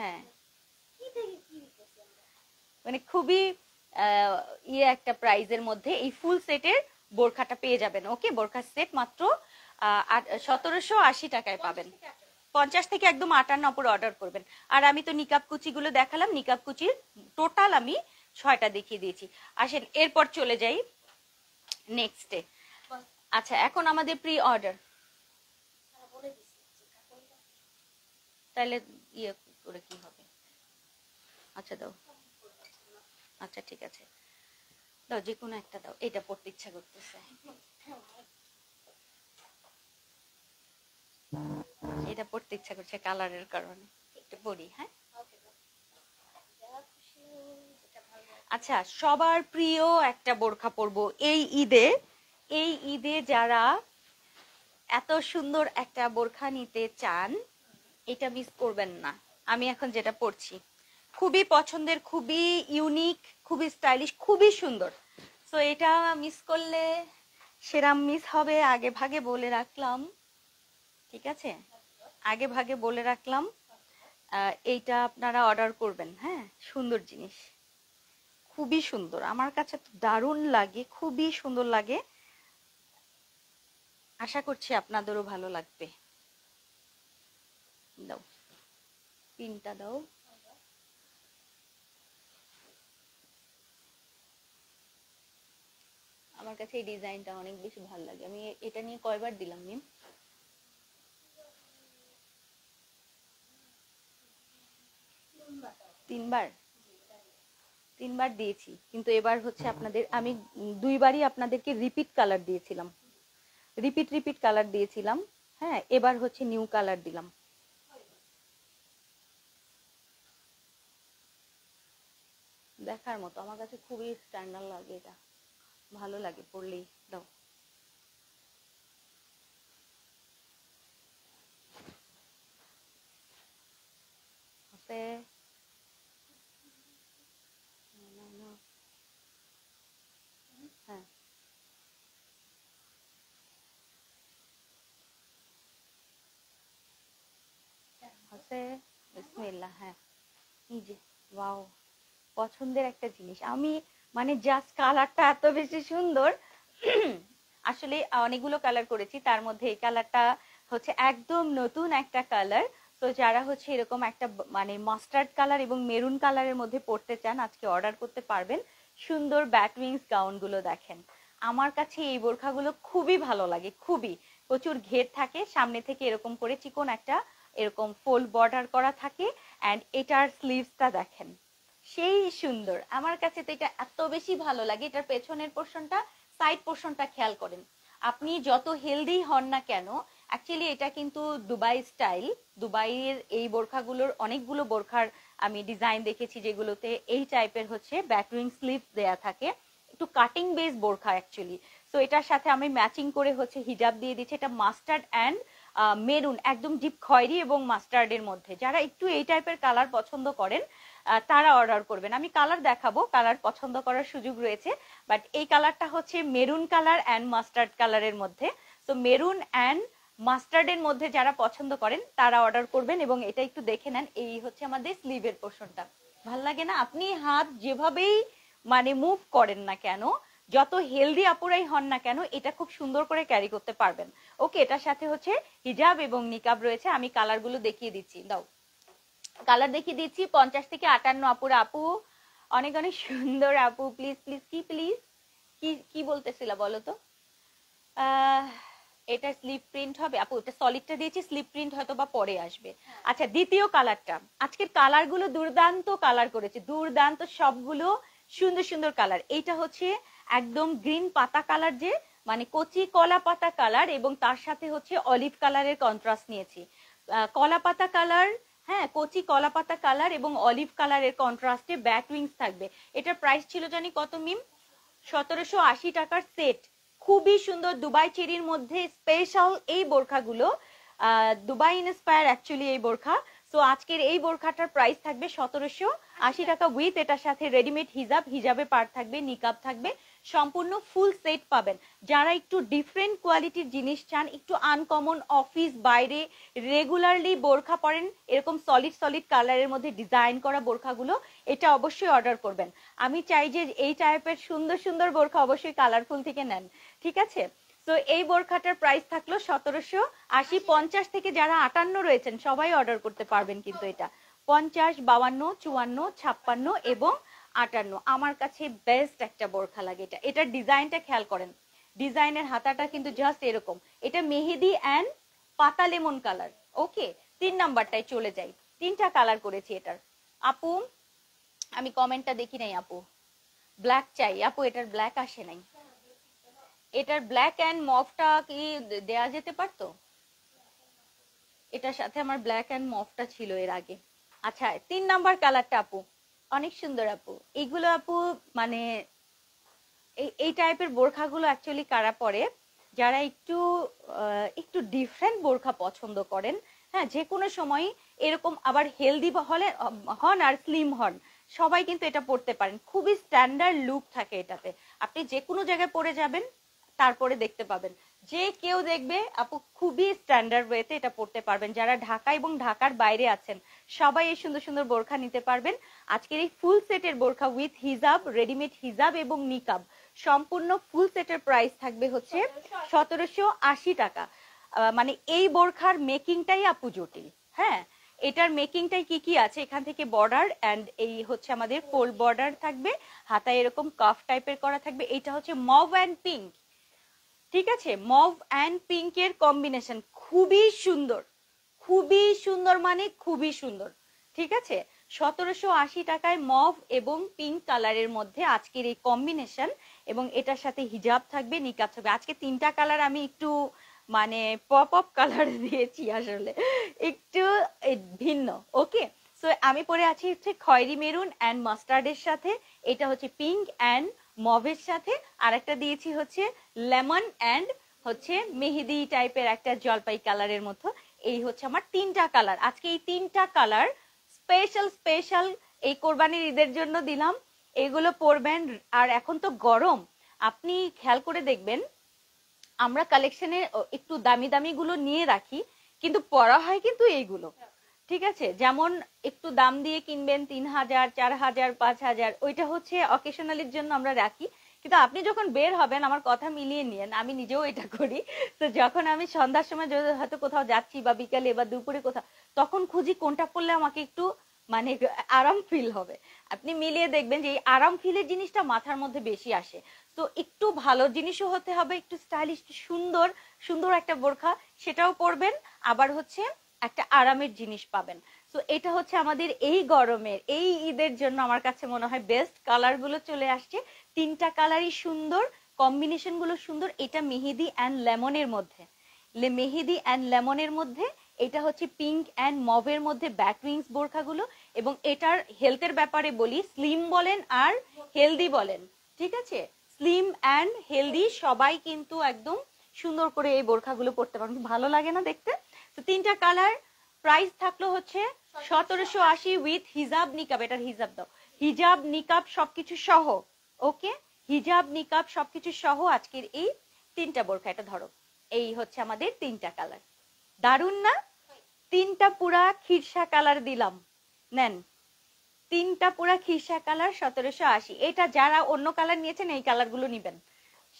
Speaker 1: হ্যাঁ মানে খুবই ইয়ে একটা প্রাইজের মধ্যে এই ফুল সেটের বোরখাটা পেয়ে যাবেন ওকে বোরখার সেট মাত্র সতেরোশো আশি টাকায় পাবেন পঞ্চাশ থেকে একদম আটান্ন অপর অর্ডার করবেন আর আমি তো নিকাপ কুচিগুলো দেখালাম নিকাপ কুচির টোটাল আমি ছয়টা দেখিয়ে দিয়েছি আসেন এরপর চলে যাই নেক্সটে আচ্ছা এখন আমাদের প্রি অর্ডার তাহলে ইয়ে করে কি হবে আচ্ছা দাও আচ্ছা ঠিক আছে দাও যে কোনো একটা দাও এটা পড়তে ইচ্ছা করতেছে এটা পড়তে ইচ্ছা করছে কালারের কারণে একটু পড়ি হ্যাঁ আচ্ছা সবার প্রিয় একটা বোরখা পরবো এই ঈদে এই ঈদে যারা এত সুন্দর একটা বোরখা নিতে চান এটা মিস করবেন না আমি এখন যেটা পড়ছি খুবই পছন্দের খুবই ইউনিক খুবই স্টাইলিশ খুবই সুন্দর সো এটা মিস করলে সেরাম মিস হবে আগে ভাগে বলে রাখলাম ঠিক আছে আগে ভাগে বলে রাখলাম এইটা আপনারা অর্ডার করবেন হ্যাঁ সুন্দর জিনিস খুবই সুন্দর আমার কাছে তো দারুণ লাগে খুবই সুন্দর লাগে আশা করছি আপনাদেরও ভালো লাগবে দাও পিনটা দাও আমার কাছে এই ডিজাইনটা অনেক বেশি ভালো লাগে আমি এটা নিয়ে কয়বার দিলাম মিম তিনবার তিনবার দিয়েছি কিন্তু এবার হচ্ছে আপনাদের আমি দুইবারই আপনাদেরকে রিপিট কালার দিয়েছিলাম রিপিট রিপিট কালার দিয়েছিলাম হ্যাঁ এবার হচ্ছে নিউ কালার দিলাম দেখার মতো আমার কাছে খুবই স্ট্যান্ডার্ড লাগে এটা ভালো লাগে পড়লেই দাও হ্যাঁ হ্যাঁ যে পছন্দের একটা জিনিস আমি মানে জাস্ট কালারটা এত বেশি সুন্দর আসলে অনেকগুলো কালার করেছি তার মধ্যে এই কালারটা হচ্ছে একদম নতুন একটা কালার তো যারা হচ্ছে এরকম একটা মানে মাস্টার্ড কালার এবং মেরুন কালারের মধ্যে পড়তে চান আজকে অর্ডার করতে পারবেন সুন্দর ব্যাটউইংস গাউনগুলো দেখেন আমার কাছে এই বোরখাগুলো খুবই ভালো লাগে খুবই প্রচুর ঘের থাকে সামনে থেকে এরকম করে চিকন একটা এরকম ফোল্ড বর্ডার করা থাকে অ্যান্ড এটার স্লিভসটা দেখেন সেই সুন্দর আমার কাছে তো এটা এত বেশি ভালো লাগে এটার পেছনের পোর্শনটা সাইড পোর্শনটা খেয়াল করেন আপনি যত হেলদি হন না কেন অ্যাকচুয়ালি এটা কিন্তু দুবাই স্টাইল দুবাইয়ের এই বোরখাগুলোর অনেকগুলো বোরখার আমি ডিজাইন দেখেছি যেগুলোতে এই টাইপের হচ্ছে ব্যাকউইং স্লিপ দেয়া থাকে একটু কাটিং বেস বোরখা অ্যাকচুয়ালি তো এটার সাথে আমি ম্যাচিং করে হচ্ছে হিজাব দিয়ে দিচ্ছি এটা মাস্টার্ড অ্যান্ড মেরুন একদম ডিপ খয়েরি এবং মাস্টার্ডের মধ্যে যারা একটু এই টাইপের কালার পছন্দ করেন তারা অর্ডার করবেন আমি কালার দেখাবো কালার পছন্দ করার সুযোগ রয়েছে বাট এই কালারটা হচ্ছে মেরুন কালার অ্যান্ড মাস্টার্ড কালারের মধ্যে তো মেরুন অ্যান্ড মাস্টার্ডের মধ্যে যারা পছন্দ করেন তারা অর্ডার করবেন এবং এটা একটু দেখে নেন এই হচ্ছে আমাদের স্লিভের পোর্শনটা ভাল লাগে না আপনি হাত যেভাবেই মানে মুভ করেন না কেন যত হেলদি আপুরাই হন না কেন এটা খুব সুন্দর করে ক্যারি করতে পারবেন ওকে এটার সাথে হচ্ছে হিজাব এবং নিকাব রয়েছে আমি কালারগুলো দেখিয়ে দিচ্ছি দাও কালার দেখিয়ে দিচ্ছি পঞ্চাশ থেকে আটান্ন আপুর আপু অনেক অনেক সুন্দর আপু প্লিজ প্লিজ কি প্লিজ কি কি বলতেছিল বলো তো এটা স্লিপ প্রিন্ট হবে আপু এটা সলিডটা দিয়েছি স্লিপ প্রিন্ট হয়তো বা পরে আসবে হ্যাঁ। আচ্ছা দ্বিতীয় কালারটা আজকের কালারগুলো দুর্দান্ত কালার করেছে দুর্দান্ত সবগুলো সুন্দর সুন্দর কালার এইটা হচ্ছে একদম গ্রিন পাতা কালার যে মানে কচি কলা পাতা কালার এবং তার সাথে হচ্ছে অলিভ কালারের কন্ট্রাস্ট নিয়েছি কলা পাতা কালার হ্যাঁ কচি কলাপাতা কালার এবং অলিভ কালারের কন্ট্রাস্টে ব্যাক উইংস থাকবে এটার প্রাইস ছিল জানি কত মিম সতেরোশো আশি টাকার সেট খুবই সুন্দর দুবাই চেরির মধ্যে স্পেশাল এই বোরখাগুলো দুবাই ইন্সপায়ার অ্যাকচুয়ালি এই বোরখা তো আজকের এই বোরখাটার প্রাইস থাকবে সতেরোশো আশি টাকা উইথ এটার সাথে রেডিমেড হিজাব হিজাবে পার থাকবে নিকাব থাকবে সম্পূর্ণ ফুল সেট পাবেন যারা একটু ডিফারেন্ট কোয়ালিটির জিনিস চান একটু আনকমন অফিস বাইরে রেগুলারলি বোরখা পরেন এরকম সলিড সলিড কালারের মধ্যে ডিজাইন করা বোরখাগুলো এটা অবশ্যই অর্ডার করবেন আমি চাই যে এই টাইপের সুন্দর সুন্দর বোরখা অবশ্যই কালারফুল থেকে নেন ঠিক আছে তো এই বোরখাটার প্রাইস থাকলো সতেরোশো আশি পঞ্চাশ থেকে যারা আটান্ন রয়েছেন সবাই অর্ডার করতে পারবেন কিন্তু এটা পঞ্চাশ বাউান্ন চুয়ান্ন ছাপ্পান্ন এবং আটান্ন আমার কাছে বেস্ট একটা বোরখা লাগে এটা এটার ডিজাইনটা খেয়াল করেন ডিজাইনের হাতাটা কিন্তু জাস্ট এরকম এটা মেহেদি অ্যান্ড পাতা লেমন কালার ওকে তিন নাম্বারটায় চলে যাই তিনটা কালার করেছি এটার আপু আমি কমেন্টটা দেখি নাই আপু ব্ল্যাক চাই আপু এটার ব্ল্যাক আসে নাই এটার ব্ল্যাক অ্যান্ড মফটা কি দেয়া যেতে পারতো এটার সাথে আমার ব্ল্যাক অ্যান্ড মফটা ছিল এর আগে আচ্ছা তিন নাম্বার কালারটা আপু অনেক সুন্দর আপু এগুলো আপু মানে এই টাইপের বোরখাগুলো অ্যাকচুয়ালি কারা পরে যারা একটু একটু ডিফারেন্ট বোরখা পছন্দ করেন হ্যাঁ যে কোনো সময় এরকম আবার হেলদি হলে হন আর স্লিম হন সবাই কিন্তু এটা পড়তে পারেন খুবই স্ট্যান্ডার্ড লুক থাকে এটাতে আপনি যে কোনো জায়গায় পরে যাবেন তারপরে দেখতে পাবেন যে কেউ দেখবে আপু খুবই স্ট্যান্ডার্ড ওয়েতে এটা পড়তে পারবেন যারা ঢাকা এবং ঢাকার বাইরে আছেন সবাই এই সুন্দর সুন্দর বোরখা নিতে পারবেন আজকের এই ফুল সেটের বোরখা উইথ হিজাব রেডিমেড হিজাব এবং নিকাব সম্পূর্ণ ফুল সেটের প্রাইস থাকবে হচ্ছে সতেরোশো আশি টাকা মানে এই বোরখার মেকিংটাই আপু জটিল হ্যাঁ এটার মেকিংটাই কি কি আছে এখান থেকে বর্ডার অ্যান্ড এই হচ্ছে আমাদের ফোল্ড বর্ডার থাকবে হাতায় এরকম কাফ টাইপের করা থাকবে এটা হচ্ছে মভ অ্যান্ড পিঙ্ক ঠিক আছে মভ অ্যান্ড পিঙ্কের কম্বিনেশন খুবই সুন্দর খুবই সুন্দর মানে খুবই সুন্দর ঠিক আছে সতেরোশো আশি টাকায় মভ এবং পিঙ্ক কালারের মধ্যে আজকের এই কম্বিনেশন এবং এটার সাথে হিজাব থাকবে নিকাব থাকবে আজকে তিনটা কালার আমি একটু মানে পপ আপ কালার দিয়েছি আসলে একটু ভিন্ন ওকে সো আমি পরে আছি হচ্ছে খয়েরি মেরুন অ্যান্ড মাস্টার্ডের সাথে এটা হচ্ছে পিঙ্ক অ্যান্ড মভের সাথে আর একটা দিয়েছি হচ্ছে লেমন অ্যান্ড হচ্ছে মেহেদি টাইপের একটা জলপাই কালারের মতো এই হচ্ছে আমার তিনটা কালার আজকে এই তিনটা কালার স্পেশাল স্পেশাল এই কোরবানির ঈদের জন্য দিলাম এগুলো পরবেন আর এখন তো গরম আপনি খেয়াল করে দেখবেন আমরা কালেকশনে একটু দামি দামি গুলো নিয়ে রাখি কিন্তু পরা হয় কিন্তু এইগুলো ঠিক আছে যেমন একটু দাম দিয়ে কিনবেন তিন হাজার চার হাজার পাঁচ হাজার ওইটা হচ্ছে অকেশনালির জন্য আমরা রাখি কিন্তু আপনি যখন বের হবেন আমার কথা মিলিয়ে নিয়েন আমি নিজেও এটা করি তো যখন আমি সন্ধ্যার সময় হয়তো কোথাও যাচ্ছি বা বিকালে বা দুপুরে কোথাও তখন খুঁজি কোনটা পড়লে আমাকে একটু মানে আরাম ফিল হবে আপনি মিলিয়ে দেখবেন যে এই আরাম ফিলের জিনিসটা মাথার মধ্যে বেশি আসে তো একটু ভালো জিনিসও হতে হবে একটু স্টাইলিশ সুন্দর সুন্দর একটা বোরখা সেটাও পরবেন আবার হচ্ছে একটা আরামের জিনিস পাবেন তো এটা হচ্ছে আমাদের এই গরমের এই ঈদের জন্য আমার কাছে মনে হয় বেস্ট কালার গুলো চলে আসছে তিনটা কালারই সুন্দর কম্বিনেশন গুলো সুন্দর এটা মেহেদি অ্যান্ড লেমনের মধ্যে মেহেদি অ্যান্ড লেমনের মধ্যে এটা হচ্ছে পিঙ্ক অ্যান্ড মভের মধ্যে ব্যাক উইংস বোরখাগুলো এবং এটার হেলথের ব্যাপারে বলি স্লিম বলেন আর হেলদি বলেন ঠিক আছে স্লিম অ্যান্ড হেলদি সবাই কিন্তু একদম সুন্দর করে এই বোরখাগুলো পরতে পারেন ভালো লাগে না দেখতে তো তিনটা কালার প্রাইস থাকলো হচ্ছে সতেরোশো আশি উইথ হিজাব নিকাব এটার হিজাব দাও হিজাব নিকাব সবকিছু সহ ওকে হিজাব নিকাব সবকিছু সহ আজকের এই তিনটা বোরখা এটা ধরো এই হচ্ছে আমাদের তিনটা কালার দারুন না তিনটা পুরা খিরসা কালার দিলাম নেন তিনটা পুরা খিরসা কালার সতেরোশো আশি এটা যারা অন্য কালার নিয়েছেন এই কালারগুলো নিবেন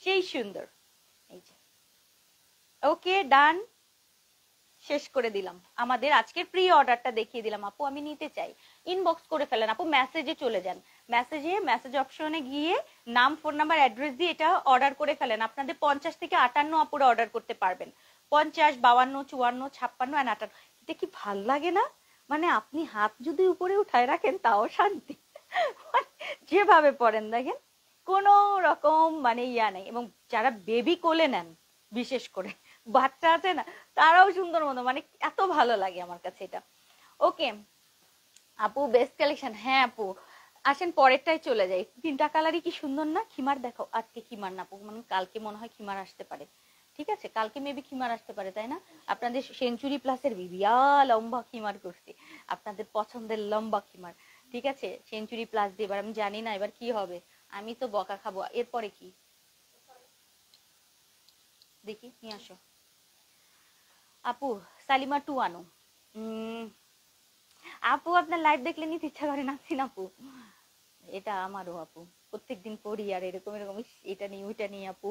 Speaker 1: সেই সুন্দর এই যে ওকে ডান শেষ করে দিলাম আমাদের আজকের প্রি অর্ডারটা দেখিয়ে দিলাম আপু আমি নিতে চাই ইনবক্স করে ফেলেন আপু মেসেজে চলে যান মেসেজে মেসেজ অপশনে গিয়ে নাম ফোন নাম্বার অ্যাড্রেস দিয়ে এটা অর্ডার করে ফেলেন আপনাদের পঞ্চাশ থেকে আটান্ন আপুর অর্ডার করতে পারবেন পঞ্চাশ বাউান্ন চুয়ান্ন ছাপ্পান্ন অ্যান্ড আটান্ন এটা কি ভাল লাগে না মানে আপনি হাত যদি উপরে উঠায় রাখেন তাও শান্তি যেভাবে পড়েন দেখেন কোনো রকম মানে ইয়া নেই এবং যারা বেবি কোলে নেন বিশেষ করে বাচ্চা আছে না তারাও সুন্দর মতো মানে এত ভালো লাগে আমার কাছে এটা ওকে আপু বেস্ট কালেকশন হ্যাঁ আপু আসেন পরেরটাই চলে যাই তিনটা কালারই কি সুন্দর না খিমার দেখো আজকে খিমার না আপু মানে কালকে মনে হয় খিমার আসতে পারে ঠিক আছে কালকে মেবি খিমার আসতে পারে তাই না আপনাদের সেঞ্চুরি প্লাসের বিবিয়া লম্বা খিমার করছি আপনাদের পছন্দের লম্বা খিমার ঠিক আছে সেঞ্চুরি প্লাস দিয়ে এবার আমি জানি না এবার কি হবে আমি তো বকা খাবো এরপরে কি দেখি নিয়ে আসো আপু সালিমা টু আনো আপু আপনার লাইভ দেখলে নিতে ইচ্ছা করে নাচিন আপু এটা আমারও আপু প্রত্যেকদিন পড়ি আর এরকম এরকম এটা নেই ওইটা নেই আপু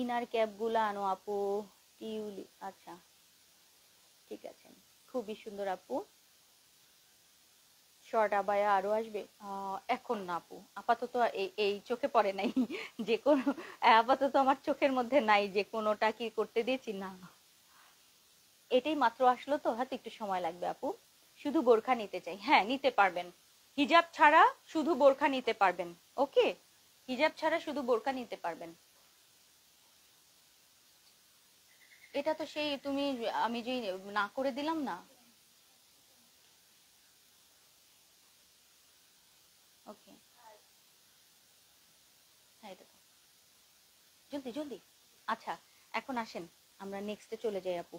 Speaker 1: ইনার ক্যাপগুলো আনো আপু টিউলি আচ্ছা ঠিক আছে খুবই সুন্দর আপু শর্ট আবায়া আরও আসবে এখন না আপু আপাতত এই চোখে পড়ে নাই যে কোনো আপাতত আমার চোখের মধ্যে নাই যে কোনোটা কি করতে দিয়েছি না এটাই মাত্র আসলো তো হয়তো একটু সময় লাগবে আপু শুধু বোরখা নিতে চাই হ্যাঁ নিতে পারবেন হিজাব ছাড়া শুধু বোরখা নিতে পারবেন ওকে হিজাব ছাড়া শুধু বোরখা নিতে পারবেন এটা তো সেই তুমি আমি যে না করে দিলাম না জলদি জলদি আচ্ছা এখন আসেন আমরা নেক্সটে চলে যাই আপু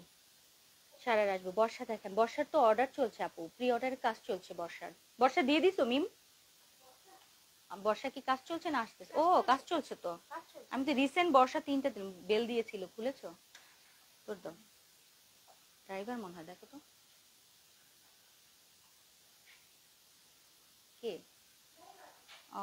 Speaker 1: সারা আসবো বর্ষা দেখেন বর্ষার তো অর্ডার চলছে আপু প্রি অর্ডারের কাজ চলছে বর্ষার বর্ষা দিয়ে দিছো মিম বর্ষা কি কাজ চলছে না আসতে ও কাজ চলছে তো আমি তো রিসেন্ট বর্ষা তিনটা দিন বেল দিয়েছিল খুলেছো তোর দম ড্রাইভার মনে হয় দেখো তো কে ও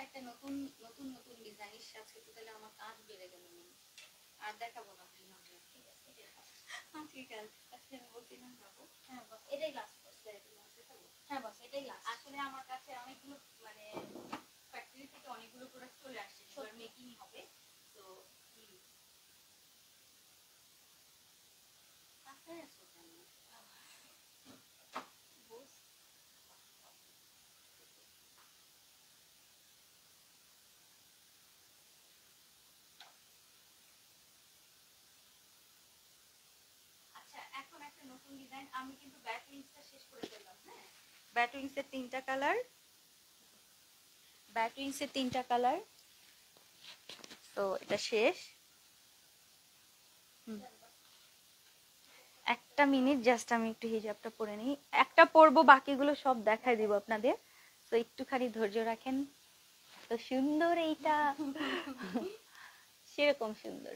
Speaker 1: আচ্ছা, একটা নতুন নতুন নতুন ডিজাইন এসে আজকে তো তাহলে আমার কাজ বেড়ে গেল মনে আর দেখাবো না আপনি ঠিক আছে হ্যাঁ, ঠিক আছে আজকে আচ্ছা, আমি বলছি না যাবো হ্যাঁ এটাই লাস্ট হ্যাঁ বস এটাই লাস্ট হ্যাঁ, আসলে আমার কাছে অনেকগুলো মানে হ্যাঁ? তিনটা কালার তো এটা শেষ একটা মিনিট জাস্ট আমি একটু হিজাবটা পরে নিই একটা পরবো বাকিগুলো সব দেখাই দিব আপনাদের তো একটুখানি ধৈর্য রাখেন তো সুন্দর এইটা সেরকম সুন্দর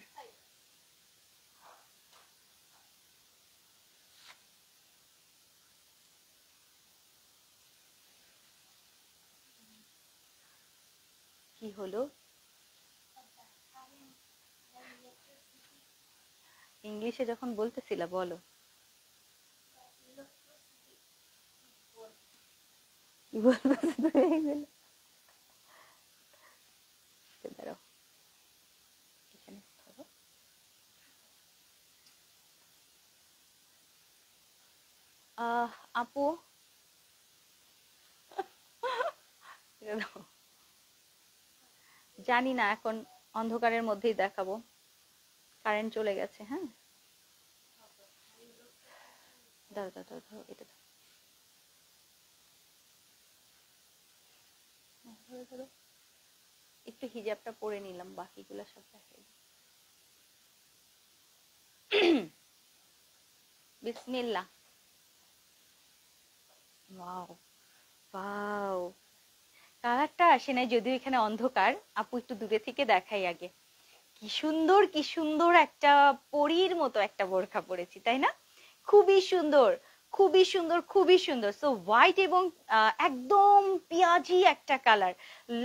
Speaker 1: কি হলো ইংলিশে যখন বলতেছিলা বলো কি আপু জানি না এখন অন্ধকারের মধ্যেই দেখাবো কারেন্ট চলে গেছে হ্যাঁ একটু হিজাবটা পরে নিলাম বাকিগুলো সব দেখে বিসমিল্লা বাও ওয়াও কালারটা আসে নাই যদিও এখানে অন্ধকার আপু একটু দূরে থেকে দেখাই আগে কি সুন্দর কি সুন্দর একটা পরীর মতো একটা বোরখা পরেছি তাই না খুবই সুন্দর খুবই সুন্দর খুবই সুন্দর সো হোয়াইট এবং একদম পেঁয়াজি একটা কালার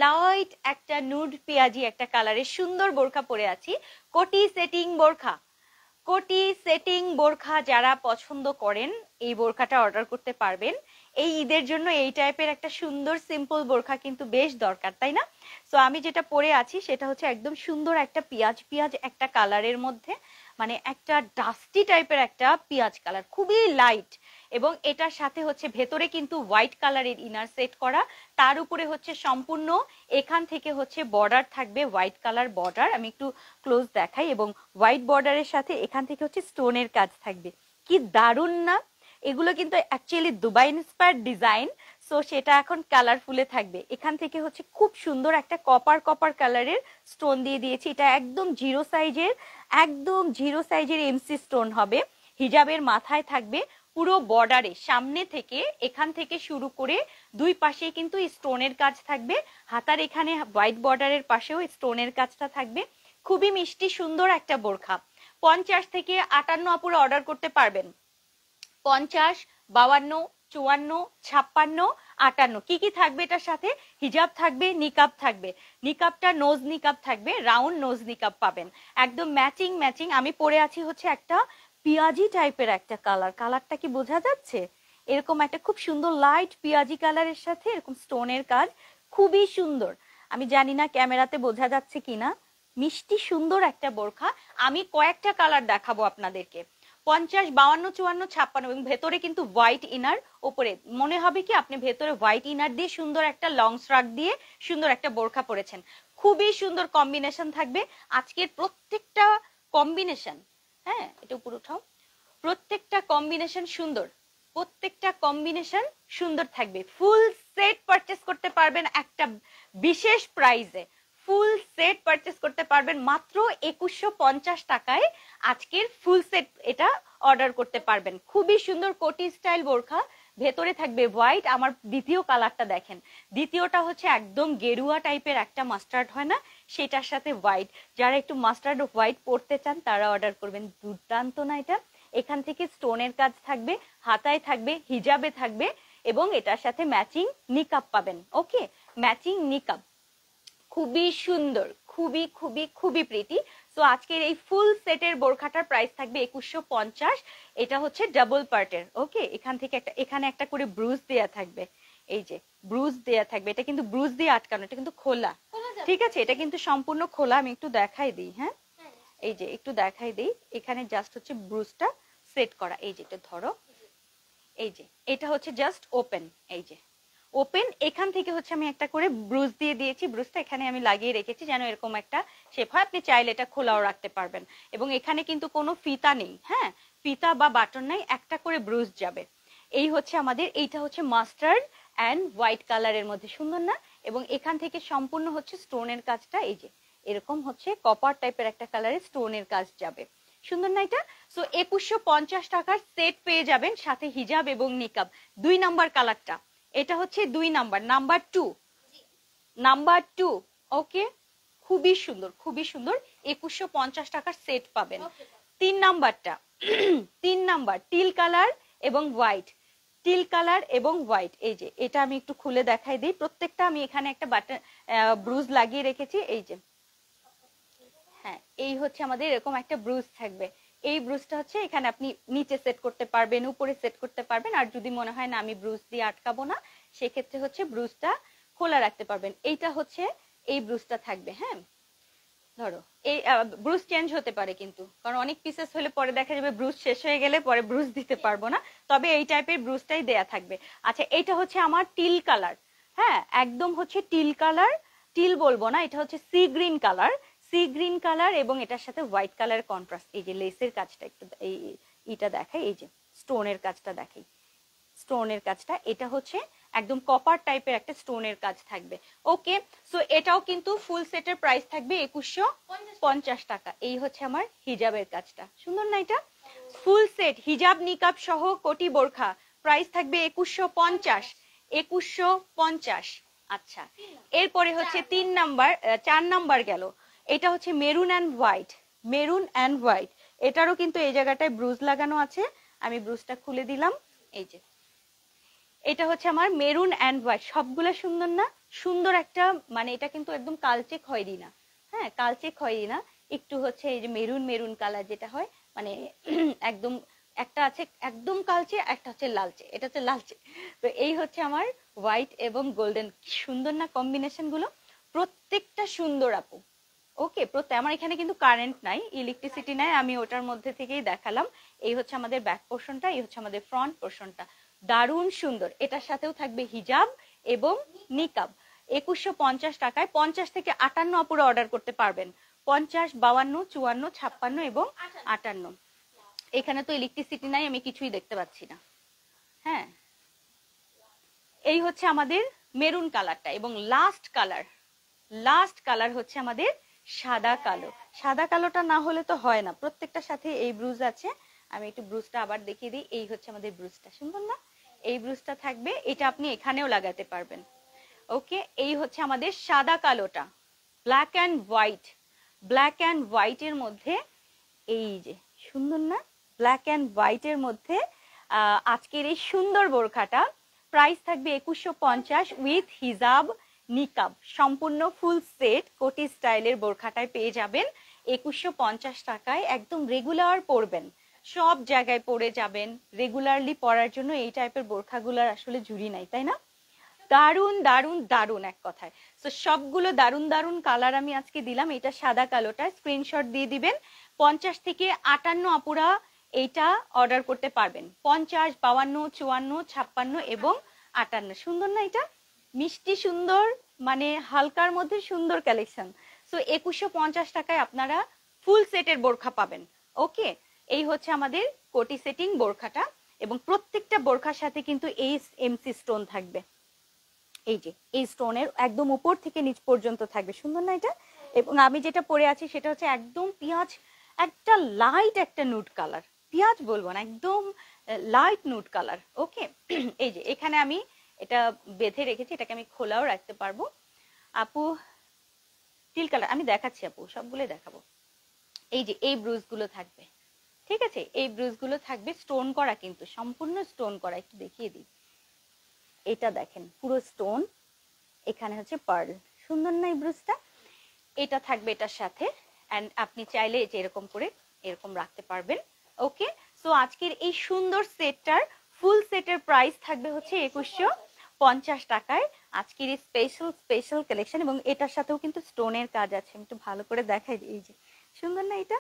Speaker 1: লাইট একটা নুড পেঁয়াজি একটা কালারের সুন্দর বোরখা পরে আছি কোটি সেটিং বোরখা কোটি সেটিং বোরখা যারা পছন্দ করেন এই বোরখাটা অর্ডার করতে পারবেন এই ঈদের জন্য এই টাইপের একটা সুন্দর সিম্পল বোরখা কিন্তু বেশ দরকার তাই না সো আমি যেটা পরে আছি সেটা হচ্ছে একদম সুন্দর একটা পিঁয়াজ পিঁয়াজ একটা কালারের মধ্যে মানে একটা ডাস্টি টাইপের একটা পিঁয়াজ কালার খুবই লাইট এবং এটার সাথে হচ্ছে ভেতরে কিন্তু হোয়াইট কালারের ইনার সেট করা তার উপরে হচ্ছে সম্পূর্ণ এখান থেকে হচ্ছে বর্ডার থাকবে হোয়াইট কালার বর্ডার আমি একটু ক্লোজ দেখাই এবং হোয়াইট বর্ডারের সাথে এখান থেকে হচ্ছে স্টোনের কাজ থাকবে কি দারুণ না এগুলো কিন্তু actually Dubai inspired design so সেটা এখন কালারফুলে থাকবে এখান থেকে হচ্ছে খুব সুন্দর একটা কপার কপার কালারের স্টোন দিয়ে দিয়েছি এটা একদম জিরো সাইজের একদম জিরো সাইজের এমসি স্টোন হবে হিজাবের মাথায় থাকবে পুরো বর্ডারে সামনে থেকে এখান থেকে শুরু করে দুই পাশে কিন্তু স্টোনের কাজ থাকবে হাতার এখানে হোয়াইট বর্ডারের পাশেও স্টোনের কাজটা থাকবে খুবই মিষ্টি সুন্দর একটা বোরখা পঞ্চাশ থেকে আটান্ন আপুরা অর্ডার করতে পারবেন পঞ্চাশ বাউান্ন চুয়ান্ন ছাপ্পান্ন আটান্ন কি কি থাকবে এটার সাথে হিজাব থাকবে নিকাব থাকবে নিকাবটা নোজ নিকাপ থাকবে রাউন্ড নোজ নিকাপ পাবেন একদম ম্যাচিং ম্যাচিং আমি পরে আছি হচ্ছে একটা পিয়াজি টাইপের একটা কালার কালারটা কি বোঝা যাচ্ছে এরকম একটা খুব সুন্দর লাইট পিয়াজি কালারের সাথে এরকম স্টোনের কাজ খুবই সুন্দর আমি জানি না ক্যামেরাতে বোঝা যাচ্ছে কিনা মিষ্টি সুন্দর একটা বোরখা আমি কয়েকটা কালার দেখাবো আপনাদেরকে পঞ্চাশ বাউান্ন চুয়ান্ন ছাপ্পান্ন এবং ভেতরে কিন্তু হোয়াইট ইনার ওপরে মনে হবে কি আপনি ভেতরে হোয়াইট ইনার দিয়ে সুন্দর একটা লং শ্রাক দিয়ে সুন্দর একটা বোরখা পরেছেন খুবই সুন্দর কম্বিনেশন থাকবে আজকের প্রত্যেকটা কম্বিনেশন হ্যাঁ এটা উপর উঠাও প্রত্যেকটা কম্বিনেশন সুন্দর প্রত্যেকটা কম্বিনেশন সুন্দর থাকবে ফুল সেট পারচেস করতে পারবেন একটা বিশেষ প্রাইজে ফুল সেট পারচেস করতে পারবেন মাত্র একুশশো পঞ্চাশ টাকায় আজকের ফুল সেট এটা অর্ডার করতে পারবেন খুবই সুন্দর কোটি স্টাইল বোরখা ভেতরে থাকবে হোয়াইট আমার দ্বিতীয় কালারটা দেখেন দ্বিতীয়টা হচ্ছে একদম গেরুয়া টাইপের একটা মাস্টার্ড হয় না সেটার সাথে হোয়াইট যারা একটু মাস্টার্ড হোয়াইট পরতে চান তারা অর্ডার করবেন দুর্দান্ত না এটা এখান থেকে স্টোনের কাজ থাকবে হাতায় থাকবে হিজাবে থাকবে এবং এটার সাথে ম্যাচিং নিকাপ পাবেন ওকে ম্যাচিং নিকাপ খুবই সুন্দর খুবই খুবই খুবই প্রীতি তো আজকের এই ফুল সেটের বোরখাটার প্রাইস থাকবে একুশশো পঞ্চাশ এটা হচ্ছে ডাবল পার্টের ওকে এখান থেকে একটা এখানে একটা করে ব্রুজ দেয়া থাকবে এই যে ব্রুজ দেয়া থাকবে এটা কিন্তু ব্রুজ দিয়ে আটকানো এটা কিন্তু খোলা ঠিক আছে এটা কিন্তু সম্পূর্ণ খোলা আমি একটু দেখাই দিই হ্যাঁ, হ্যাঁ। এই যে একটু দেখাই দিই এখানে জাস্ট হচ্ছে ব্রুজটা সেট করা এই যে এটা ধরো এই যে এটা হচ্ছে জাস্ট ওপেন এই যে ওপেন এখান থেকে হচ্ছে আমি একটা করে ব্রুজ দিয়ে দিয়েছি ব্রুজটা এখানে আমি লাগিয়ে রেখেছি যেন এরকম একটা শেপ হয় আপনি চাইলে এটা খোলাও রাখতে পারবেন এবং এখানে কিন্তু কোনো ফিতা নেই হ্যাঁ ফিতা বা বাটন নাই একটা করে ব্রুজ যাবে এই হচ্ছে আমাদের এইটা হচ্ছে মাস্টার্ড অ্যান্ড হোয়াইট কালারের মধ্যে সুন্দর না এবং এখান থেকে সম্পূর্ণ হচ্ছে স্টোনের কাজটা এই যে এরকম হচ্ছে কপার টাইপের একটা কালারে স্টোনের কাজ যাবে সুন্দর না এটা সো একুশশো পঞ্চাশ টাকার সেট পেয়ে যাবেন সাথে হিজাব এবং নিকাব দুই নাম্বার কালারটা এটা হচ্ছে দুই number number two number two okay খুবই সুন্দর খুবই সুন্দর একুশশো পঞ্চাশ টাকার সেট পাবেন তিন নাম্বারটা তিন নাম্বার টিল কালার এবং হোয়াইট টিল কালার এবং হোয়াইট এই যে এটা আমি একটু খুলে দেখাই দিই প্রত্যেকটা আমি এখানে একটা বাটন ব্রুজ লাগিয়ে রেখেছি এই যে হ্যাঁ এই হচ্ছে আমাদের এরকম একটা ব্রুজ থাকবে এই ব্রুজটা হচ্ছে এখানে আপনি নিচে সেট করতে পারবেন উপরে সেট করতে পারবেন আর যদি মনে হয় না আমি ব্রুজ দিয়ে আটকাবো না সেক্ষেত্রে হচ্ছে ব্রুজটা খোলা রাখতে পারবেন এইটা হচ্ছে এই ব্রুজটা থাকবে হ্যাঁ ধরো এই ব্রুজ চেঞ্জ হতে পারে কিন্তু কারণ অনেক পিসেস হলে পরে দেখা যাবে ব্রুজ শেষ হয়ে গেলে পরে ব্রুজ দিতে পারবো না তবে এই টাইপের ব্রুজটাই দেয়া থাকবে আচ্ছা এটা হচ্ছে আমার টিল কালার হ্যাঁ একদম হচ্ছে টিল কালার টিল বলবো না এটা হচ্ছে sea green colour sea green colour এবং এটার সাথে হোয়াইট কালার কন্ট্রাস্ট এই যে লেসের কাজটা একটু এই ইটা দেখাই এই যে স্টোনের কাজটা দেখাই স্টোনের কাজটা এটা হচ্ছে একদম কপার টাইপের একটা স্টোনের কাজ থাকবে ওকে সো এটাও কিন্তু ফুল সেটের প্রাইস থাকবে একুশশো পঞ্চাশ টাকা এই হচ্ছে আমার হিজাবের কাজটা সুন্দর না এটা ফুল সেট হিজাব নিকাব সহ কোটি বোরখা প্রাইস থাকবে একুশশো পঞ্চাশ একুশশো পঞ্চাশ আচ্ছা এরপরে হচ্ছে তিন নাম্বার চার নাম্বার গেল এটা হচ্ছে maroon and white maroon and white এটারও কিন্তু এই জায়গাটায় ব্রুজ লাগানো আছে আমি ব্রুজটা খুলে দিলাম এই যে এটা হচ্ছে আমার মেরুন অ্যান্ড হোয়াইট সবগুলো সুন্দর না সুন্দর একটা মানে এটা কিন্তু একদম কালচে খয়েরি না হ্যাঁ কালচে খয়েরি না একটু হচ্ছে এই যে মেরুন মেরুন কালার যেটা হয় মানে একদম একটা আছে একদম কালচে একটা হচ্ছে লালচে এটা হচ্ছে লালচে তো এই হচ্ছে আমার হোয়াইট এবং গোল্ডেন সুন্দর না কম্বিনেশন গুলো প্রত্যেকটা সুন্দর আপু ওকে আমার এখানে কিন্তু কারেন্ট নাই ইলেকট্রিসিটি নাই আমি ওটার মধ্যে থেকেই দেখালাম এই হচ্ছে আমাদের ব্যাক পোর্শনটা এই হচ্ছে আমাদের ফ্রন্ট পোর্শনটা দারুণ সুন্দর এটার সাথেও থাকবে হিজাব এবং নিকাব একুশশো পঞ্চাশ টাকায় পঞ্চাশ থেকে আটান্ন অপুরে অর্ডার করতে পারবেন পঞ্চাশ বাউান্ন চুয়ান্ন ছাপ্পান্ন এবং আটান্ন এখানে তো ইলেকট্রিসিটি নাই আমি কিছুই দেখতে পাচ্ছি না হ্যাঁ এই হচ্ছে আমাদের মেরুন কালারটা এবং লাস্ট কালার লাস্ট কালার হচ্ছে আমাদের সাদা কালো সাদা কালোটা না হলে তো হয় না প্রত্যেকটার সাথে এই ব্রুজ আছে আমি একটু ব্রুজটা আবার দেখিয়ে দিই এই হচ্ছে আমাদের ব্রুজটা সুন্দর না এই ব্রুজটা থাকবে এটা আপনি এখানেও লাগাতে পারবেন ওকে এই হচ্ছে আমাদের সাদা কালোটা black and white black and হোয়াইটের মধ্যে এই যে সুন্দর না ব্ল্যাক অ্যান্ড হোয়াইটের মধ্যে আজকের এই সুন্দর বোরখাটা প্রাইস থাকবে একুশশো পঞ্চাশ উইথ হিজাব নিকাব সম্পূর্ণ ফুল সেট কোটি স্টাইলের বোরখাটায় পেয়ে যাবেন একুশশো পঞ্চাশ টাকায় একদম রেগুলার পরবেন সব জায়গায় পরে যাবেন রেগুলারলি পরার জন্য এই টাইপের বোরখাগুলোর আসলে জুড়ি নাই তাই না দারুণ দারুণ দারুণ এক কথায় তো সবগুলো দারুণ দারুণ কালার আমি আজকে দিলাম এটা সাদা কালোটা স্ক্রিনশট দিয়ে দিবেন পঞ্চাশ থেকে আটান্ন আপুরা এইটা অর্ডার করতে পারবেন পঞ্চাশ বাউান্ন চুয়ান্ন ছাপ্পান্ন এবং আটান্ন সুন্দর না এটা মিষ্টি সুন্দর মানে হালকার মধ্যে সুন্দর কালেকশন সো একুশশো পঞ্চাশ টাকায় আপনারা ফুল সেটের বোরখা পাবেন ওকে এই হচ্ছে আমাদের কোটি সেটিং বোরখাটা এবং প্রত্যেকটা বোরখার সাথে কিন্তু এই এমসি স্টোন থাকবে এই যে এই স্টোনের একদম উপর থেকে নিচ পর্যন্ত থাকবে সুন্দর না এটা এবং আমি যেটা পরে আছি সেটা হচ্ছে একদম পেঁয়াজ একটা লাইট একটা নুট কালার পেঁয়াজ বলবো না একদম লাইট নুট কালার ওকে এই যে এখানে আমি এটা বেঁধে রেখেছি এটাকে আমি খোলাও রাখতে পারবো আপু টিল কালার আমি দেখাচ্ছি আপু সবগুলো দেখাবো এই যে এই ব্রুজগুলো থাকবে ঠিক আছে এই ব্রুজগুলো থাকবে স্টোন করা কিন্তু সম্পূর্ণ স্টোন করা একটু দেখিয়ে দিই এটা দেখেন পুরো স্টোন এখানে হচ্ছে পার্ল সুন্দর না এই ব্রুজটা এটা থাকবে এটার সাথে অ্যান্ড আপনি চাইলে যে এরকম করে এরকম রাখতে পারবেন ওকে সো আজকের এই সুন্দর সেটটার ফুল সেটের প্রাইস থাকবে হচ্ছে একুশশো পঞ্চাশ টাকায় আজকের এই স্পেশাল স্পেশাল কালেকশন এবং এটার সাথেও কিন্তু স্টোনের কাজ আছে আমি একটু ভালো করে দেখাই এই যে সুন্দর না এটা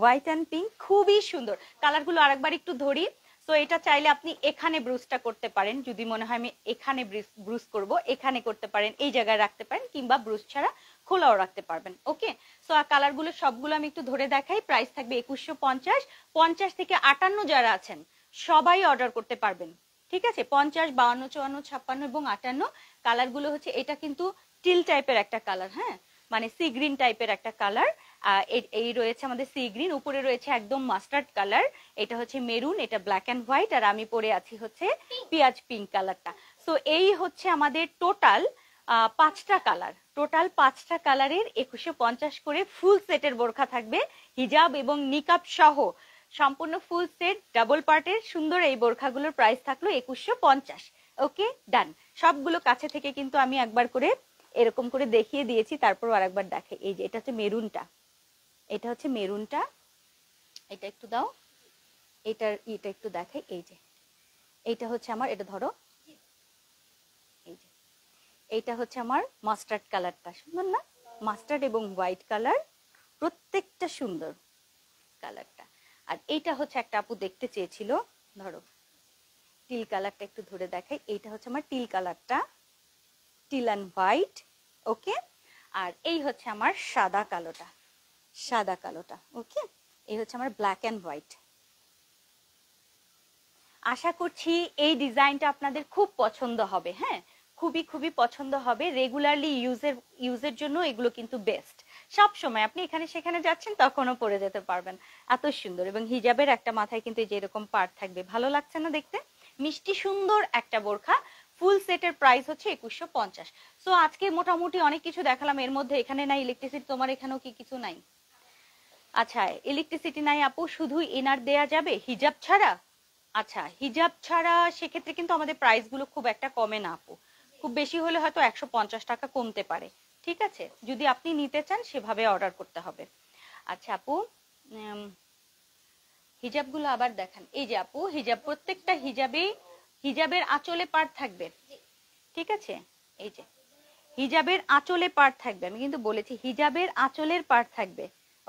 Speaker 1: হোয়াইট অ্যান্ড পিঙ্ক খুবই সুন্দর কালারগুলো আরেকবার একটু ধরি তো এটা চাইলে আপনি এখানে ব্রুজটা করতে পারেন যদি মনে হয় আমি এখানে ব্রুজ করব এখানে করতে পারেন এই জায়গায় রাখতে পারেন কিংবা ব্রুজ ছাড়া খোলাও রাখতে পারবেন ওকে সো আর কালারগুলো সবগুলো আমি একটু ধরে দেখাই প্রাইস থাকবে একুশশো পঞ্চাশ পঞ্চাশ থেকে আটান্ন যারা আছেন সবাই অর্ডার করতে পারবেন ঠিক আছে পঞ্চাশ বাউন্ন চুয়ান্ন ছাপ্পান্ন এবং আটান্ন কালারগুলো হচ্ছে এটা কিন্তু টিল টাইপের একটা কালার হ্যাঁ মানে সি গ্রিন টাইপের একটা কালার এই রয়েছে আমাদের সি গ্রিন উপরে রয়েছে একদম মাস্টার্ড কালার এটা হচ্ছে মেরুন এটা ব্ল্যাক অ্যান্ড হোয়াইট আর আমি পরে আছি হচ্ছে পিঁয়াজ পিঙ্ক কালারটা সো এই হচ্ছে আমাদের টোটাল পাঁচটা কালার টোটাল পাঁচটা কালারের একুশে পঞ্চাশ করে ফুল সেটের বোরখা থাকবে হিজাব এবং নিকাব সহ সম্পূর্ণ ফুল সেট ডাবল পার্টের সুন্দর এই বোরখাগুলোর প্রাইস থাকলো একুশশো পঞ্চাশ ওকে ডান সবগুলো কাছে থেকে কিন্তু আমি একবার করে এরকম করে দেখিয়ে দিয়েছি তারপর আর একবার দেখে এই যে এটা হচ্ছে মেরুনটা এটা হচ্ছে মেরুনটা এটা একটু দাও এটার এটা একটু দেখে এই যে এইটা হচ্ছে আমার এটা ধরো এই যে এইটা হচ্ছে আমার মাস্টার্ড কালারটা সুন্দর না মাস্টার্ড এবং হোয়াইট কালার প্রত্যেকটা সুন্দর কালারটা আর এইটা হচ্ছে একটা আপু দেখতে চেয়েছিল ধরো টিল কালারটা একটু ধরে দেখাই এইটা হচ্ছে আমার টিল কালারটা টিল অ্যান্ড হোয়াইট ওকে আর এই হচ্ছে আমার সাদা কালোটা সাদা কালোটা ওকে এই হচ্ছে আমার ব্ল্যাক অ্যান্ড হোয়াইট আশা করছি এই ডিজাইনটা আপনাদের খুব পছন্দ হবে হ্যাঁ খুবই খুবই পছন্দ হবে রেগুলারলি ইউজের ইউজের জন্য এগুলো কিন্তু বেস্ট সব সময় আপনি এখানে সেখানে যাচ্ছেন তখনও পরে যেতে পারবেন এত সুন্দর এবং হিজাবের একটা মাথায় কিন্তু যে পার্ট থাকবে ভালো লাগছে না দেখতে মিষ্টি সুন্দর একটা বোরখা ফুল সেটের প্রাইস হচ্ছে একুশশো পঞ্চাশ সো আজকে মোটামুটি অনেক কিছু দেখালাম এর মধ্যে এখানে নাই ইলেকট্রিসিটি তোমার এখানেও কি কিছু নাই আচ্ছা ইলেকট্রিসিটি নাই আপু শুধু এনার দেয়া যাবে হিজাব ছাড়া আচ্ছা হিজাব ছাড়া সেক্ষেত্রে কিন্তু আমাদের প্রাইসগুলো খুব একটা কমে না আপু খুব বেশি হলে হয়তো একশো পঞ্চাশ টাকা কমতে পারে ঠিক আছে যদি আপনি নিতে চান সেভাবে অর্ডার করতে হবে আচ্ছা আপু হিজাবগুলো আবার দেখান এই যে আপু হিজাব প্রত্যেকটা হিজাবেই হিজাবের আঁচলে পার থাকবে ঠিক আছে এই যে হিজাবের আঁচলে পার থাকবে আমি কিন্তু বলেছি হিজাবের আঁচলের পার থাকবে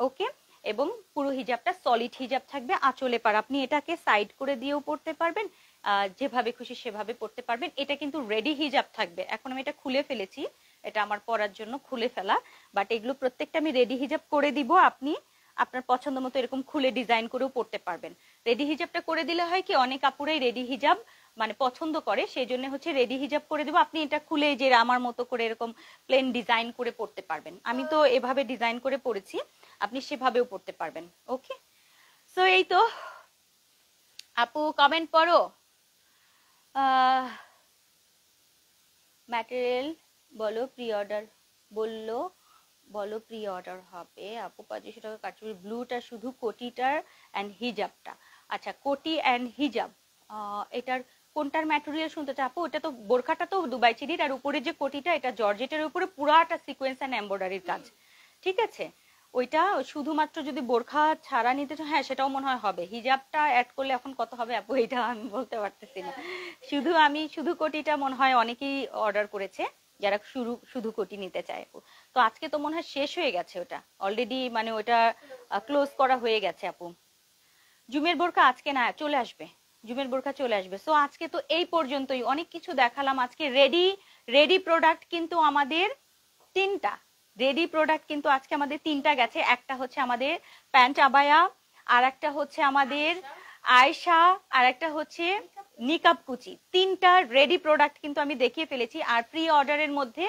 Speaker 1: ওকে এবং পুরো হিজাবটা সলিড হিজাব থাকবে আঁচলে পার আপনি এটাকে সাইড করে দিয়েও পড়তে পারবেন যেভাবে খুশি সেভাবে পড়তে পারবেন এটা কিন্তু রেডি হিজাব থাকবে এখন আমি এটা খুলে ফেলেছি এটা আমার পরার জন্য খুলে ফেলা বাট এগুলো প্রত্যেকটা আমি রেডি হিজাব করে দিব আপনি আপনার পছন্দ মতো এরকম খুলে ডিজাইন করেও পড়তে পারবেন রেডি হিজাবটা করে দিলে হয় কি অনেক আপুরাই রেডি হিজাব মানে পছন্দ করে সেই জন্য হচ্ছে রেডি হিজাব করে দেবো আপনি এটা খুলে যে আমার মতো করে এরকম প্লেন ডিজাইন করে পড়তে পারবেন আমি তো এভাবে ডিজাইন করে পড়েছি আপনি সেভাবেও পড়তে পারবেন ওকে সো এই তো আপু কমেন্ট করো ম্যাটেরিয়াল বলো প্রি অর্ডার বললো বলো প্রি অর্ডার হবে আপু পঁচিশশো টাকা কাশ্মীর ব্লুটা শুধু কোটিটার অ্যান্ড হিজাবটা আচ্ছা কোটি অ্যান্ড হিজাব এটার কোনটার ম্যাটেরিয়াল শুনতে চাই আপু এটা তো বোরখাটা তো দুবাই চিনির আর উপরে যে কোটিটা এটা জর্জেটের উপরে পুরাটা সিকোয়েন্স অ্যান্ড এম্বয়ডারির কাজ ঠিক আছে ওইটা শুধুমাত্র যদি বোরখা ছাড়া নিতে চাও হ্যাঁ সেটাও মনে হয় হবে হিজাবটা অ্যাড করলে এখন কত হবে আপু এটা আমি বলতে পারতেছি না শুধু আমি শুধু কোটিটা মনে হয় অনেকেই অর্ডার করেছে যারা শুরু শুধু কোটি নিতে চায় তো আজকে তো মনে হয় শেষ হয়ে গেছে ওটা অলরেডি মানে ওটা ক্লোজ করা হয়ে গেছে আপু জুমের বোরখা আজকে না চলে আসবে জুমের বোরখা চলে আসবে সো আজকে তো এই পর্যন্তই অনেক কিছু দেখালাম আজকে রেডি রেডি প্রোডাক্ট কিন্তু আমাদের তিনটা রেডি প্রোডাক্ট কিন্তু আজকে আমাদের তিনটা গেছে একটা হচ্ছে আমাদের প্যান্ট আবায়া আর একটা হচ্ছে আমাদের আয়সা আর একটা হচ্ছে নিকাব কুচি তিনটা রেডি প্রোডাক্ট কিন্তু আমি দেখিয়ে ফেলেছি আর প্রি অর্ডারের মধ্যে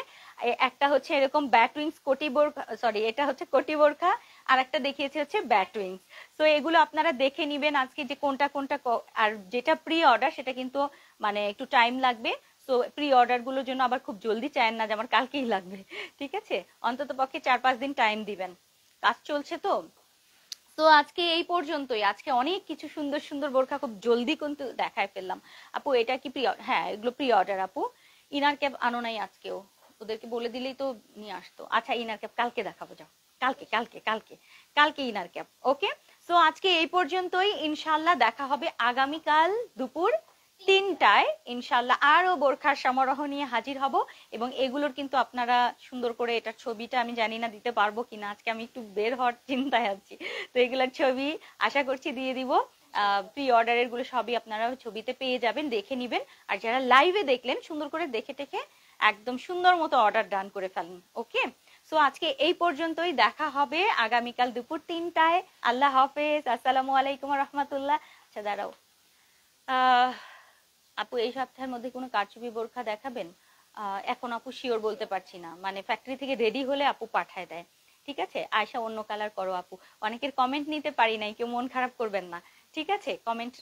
Speaker 1: একটা হচ্ছে এরকম ব্যাট উইংস কোটি বোরখা সরি এটা হচ্ছে কোটি বোরখা আর একটা দেখিয়েছি হচ্ছে ব্যাট উইংস তো এগুলো আপনারা দেখে নিবেন আজকে যে কোনটা কোনটা আর যেটা প্রি অর্ডার সেটা কিন্তু মানে একটু টাইম লাগবে তো প্রি অর্ডার গুলোর জন্য আবার খুব জলদি চায়েন না যে আমার কালকেই লাগবে ঠিক আছে অন্তত পক্ষে চার পাঁচ দিন টাইম দিবেন কাজ চলছে তো তো আজকে এই পর্যন্তই আজকে অনেক কিছু সুন্দর সুন্দর বোরখা খুব জলদি কিন্তু দেখায় ফেললাম আপু এটা কি প্রি হ্যাঁ এগুলো প্রি অর্ডার আপু ইনার ক্যাপ আনো নাই আজকেও ওদেরকে বলে দিলেই তো নিয়ে আসতো আচ্ছা ইনার ক্যাপ কালকে দেখাবো যাও কালকে কালকে কালকে কালকে ইনার ক্যাপ ওকে সো আজকে এই পর্যন্তই ইনশাল্লাহ দেখা হবে আগামীকাল দুপুর তিনটায় ইনশাল্লাহ আরো বোরখার সমারোহ নিয়ে হাজির হব এবং এগুলোর কিন্তু আপনারা সুন্দর করে এটা ছবিটা আমি জানি না দিতে পারবো কিনা আজকে আমি একটু বের হওয়ার চিন্তায় আছি তো এগুলোর ছবি আশা করছি দিয়ে দিব প্রি অর্ডারের গুলো সবই আপনারা ছবিতে পেয়ে যাবেন দেখে নিবেন আর যারা লাইভে দেখলেন সুন্দর করে দেখে টেখে একদম সুন্দর মতো অর্ডার ডান করে ফেলেন ওকে সো আজকে এই পর্যন্তই দেখা হবে আগামীকাল দুপুর তিনটায় আল্লাহ হাফেজ আসসালামু আলাইকুম রহমতুল্লাহ আচ্ছা দাঁড়াও আহ আপু এই সপ্তাহের মধ্যে কোনো কারচুপি বোরখা দেখাবেন এখন আপু শিওর বলতে পারছি না মানে ফ্যাক্টরি থেকে রেডি হলে আপু পাঠায় দেয় ঠিক আছে আয়সা অন্য কালার করো আপু অনেকের কমেন্ট নিতে পারি নাই কেউ মন খারাপ করবেন না ঠিক আছে কমেন্ট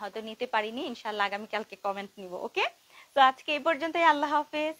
Speaker 1: হয়তো নিতে পারিনি ইনশাল্লাহ আগামীকালকে কমেন্ট নিব ওকে তো আজকে এই পর্যন্তই আল্লাহ হাফেজ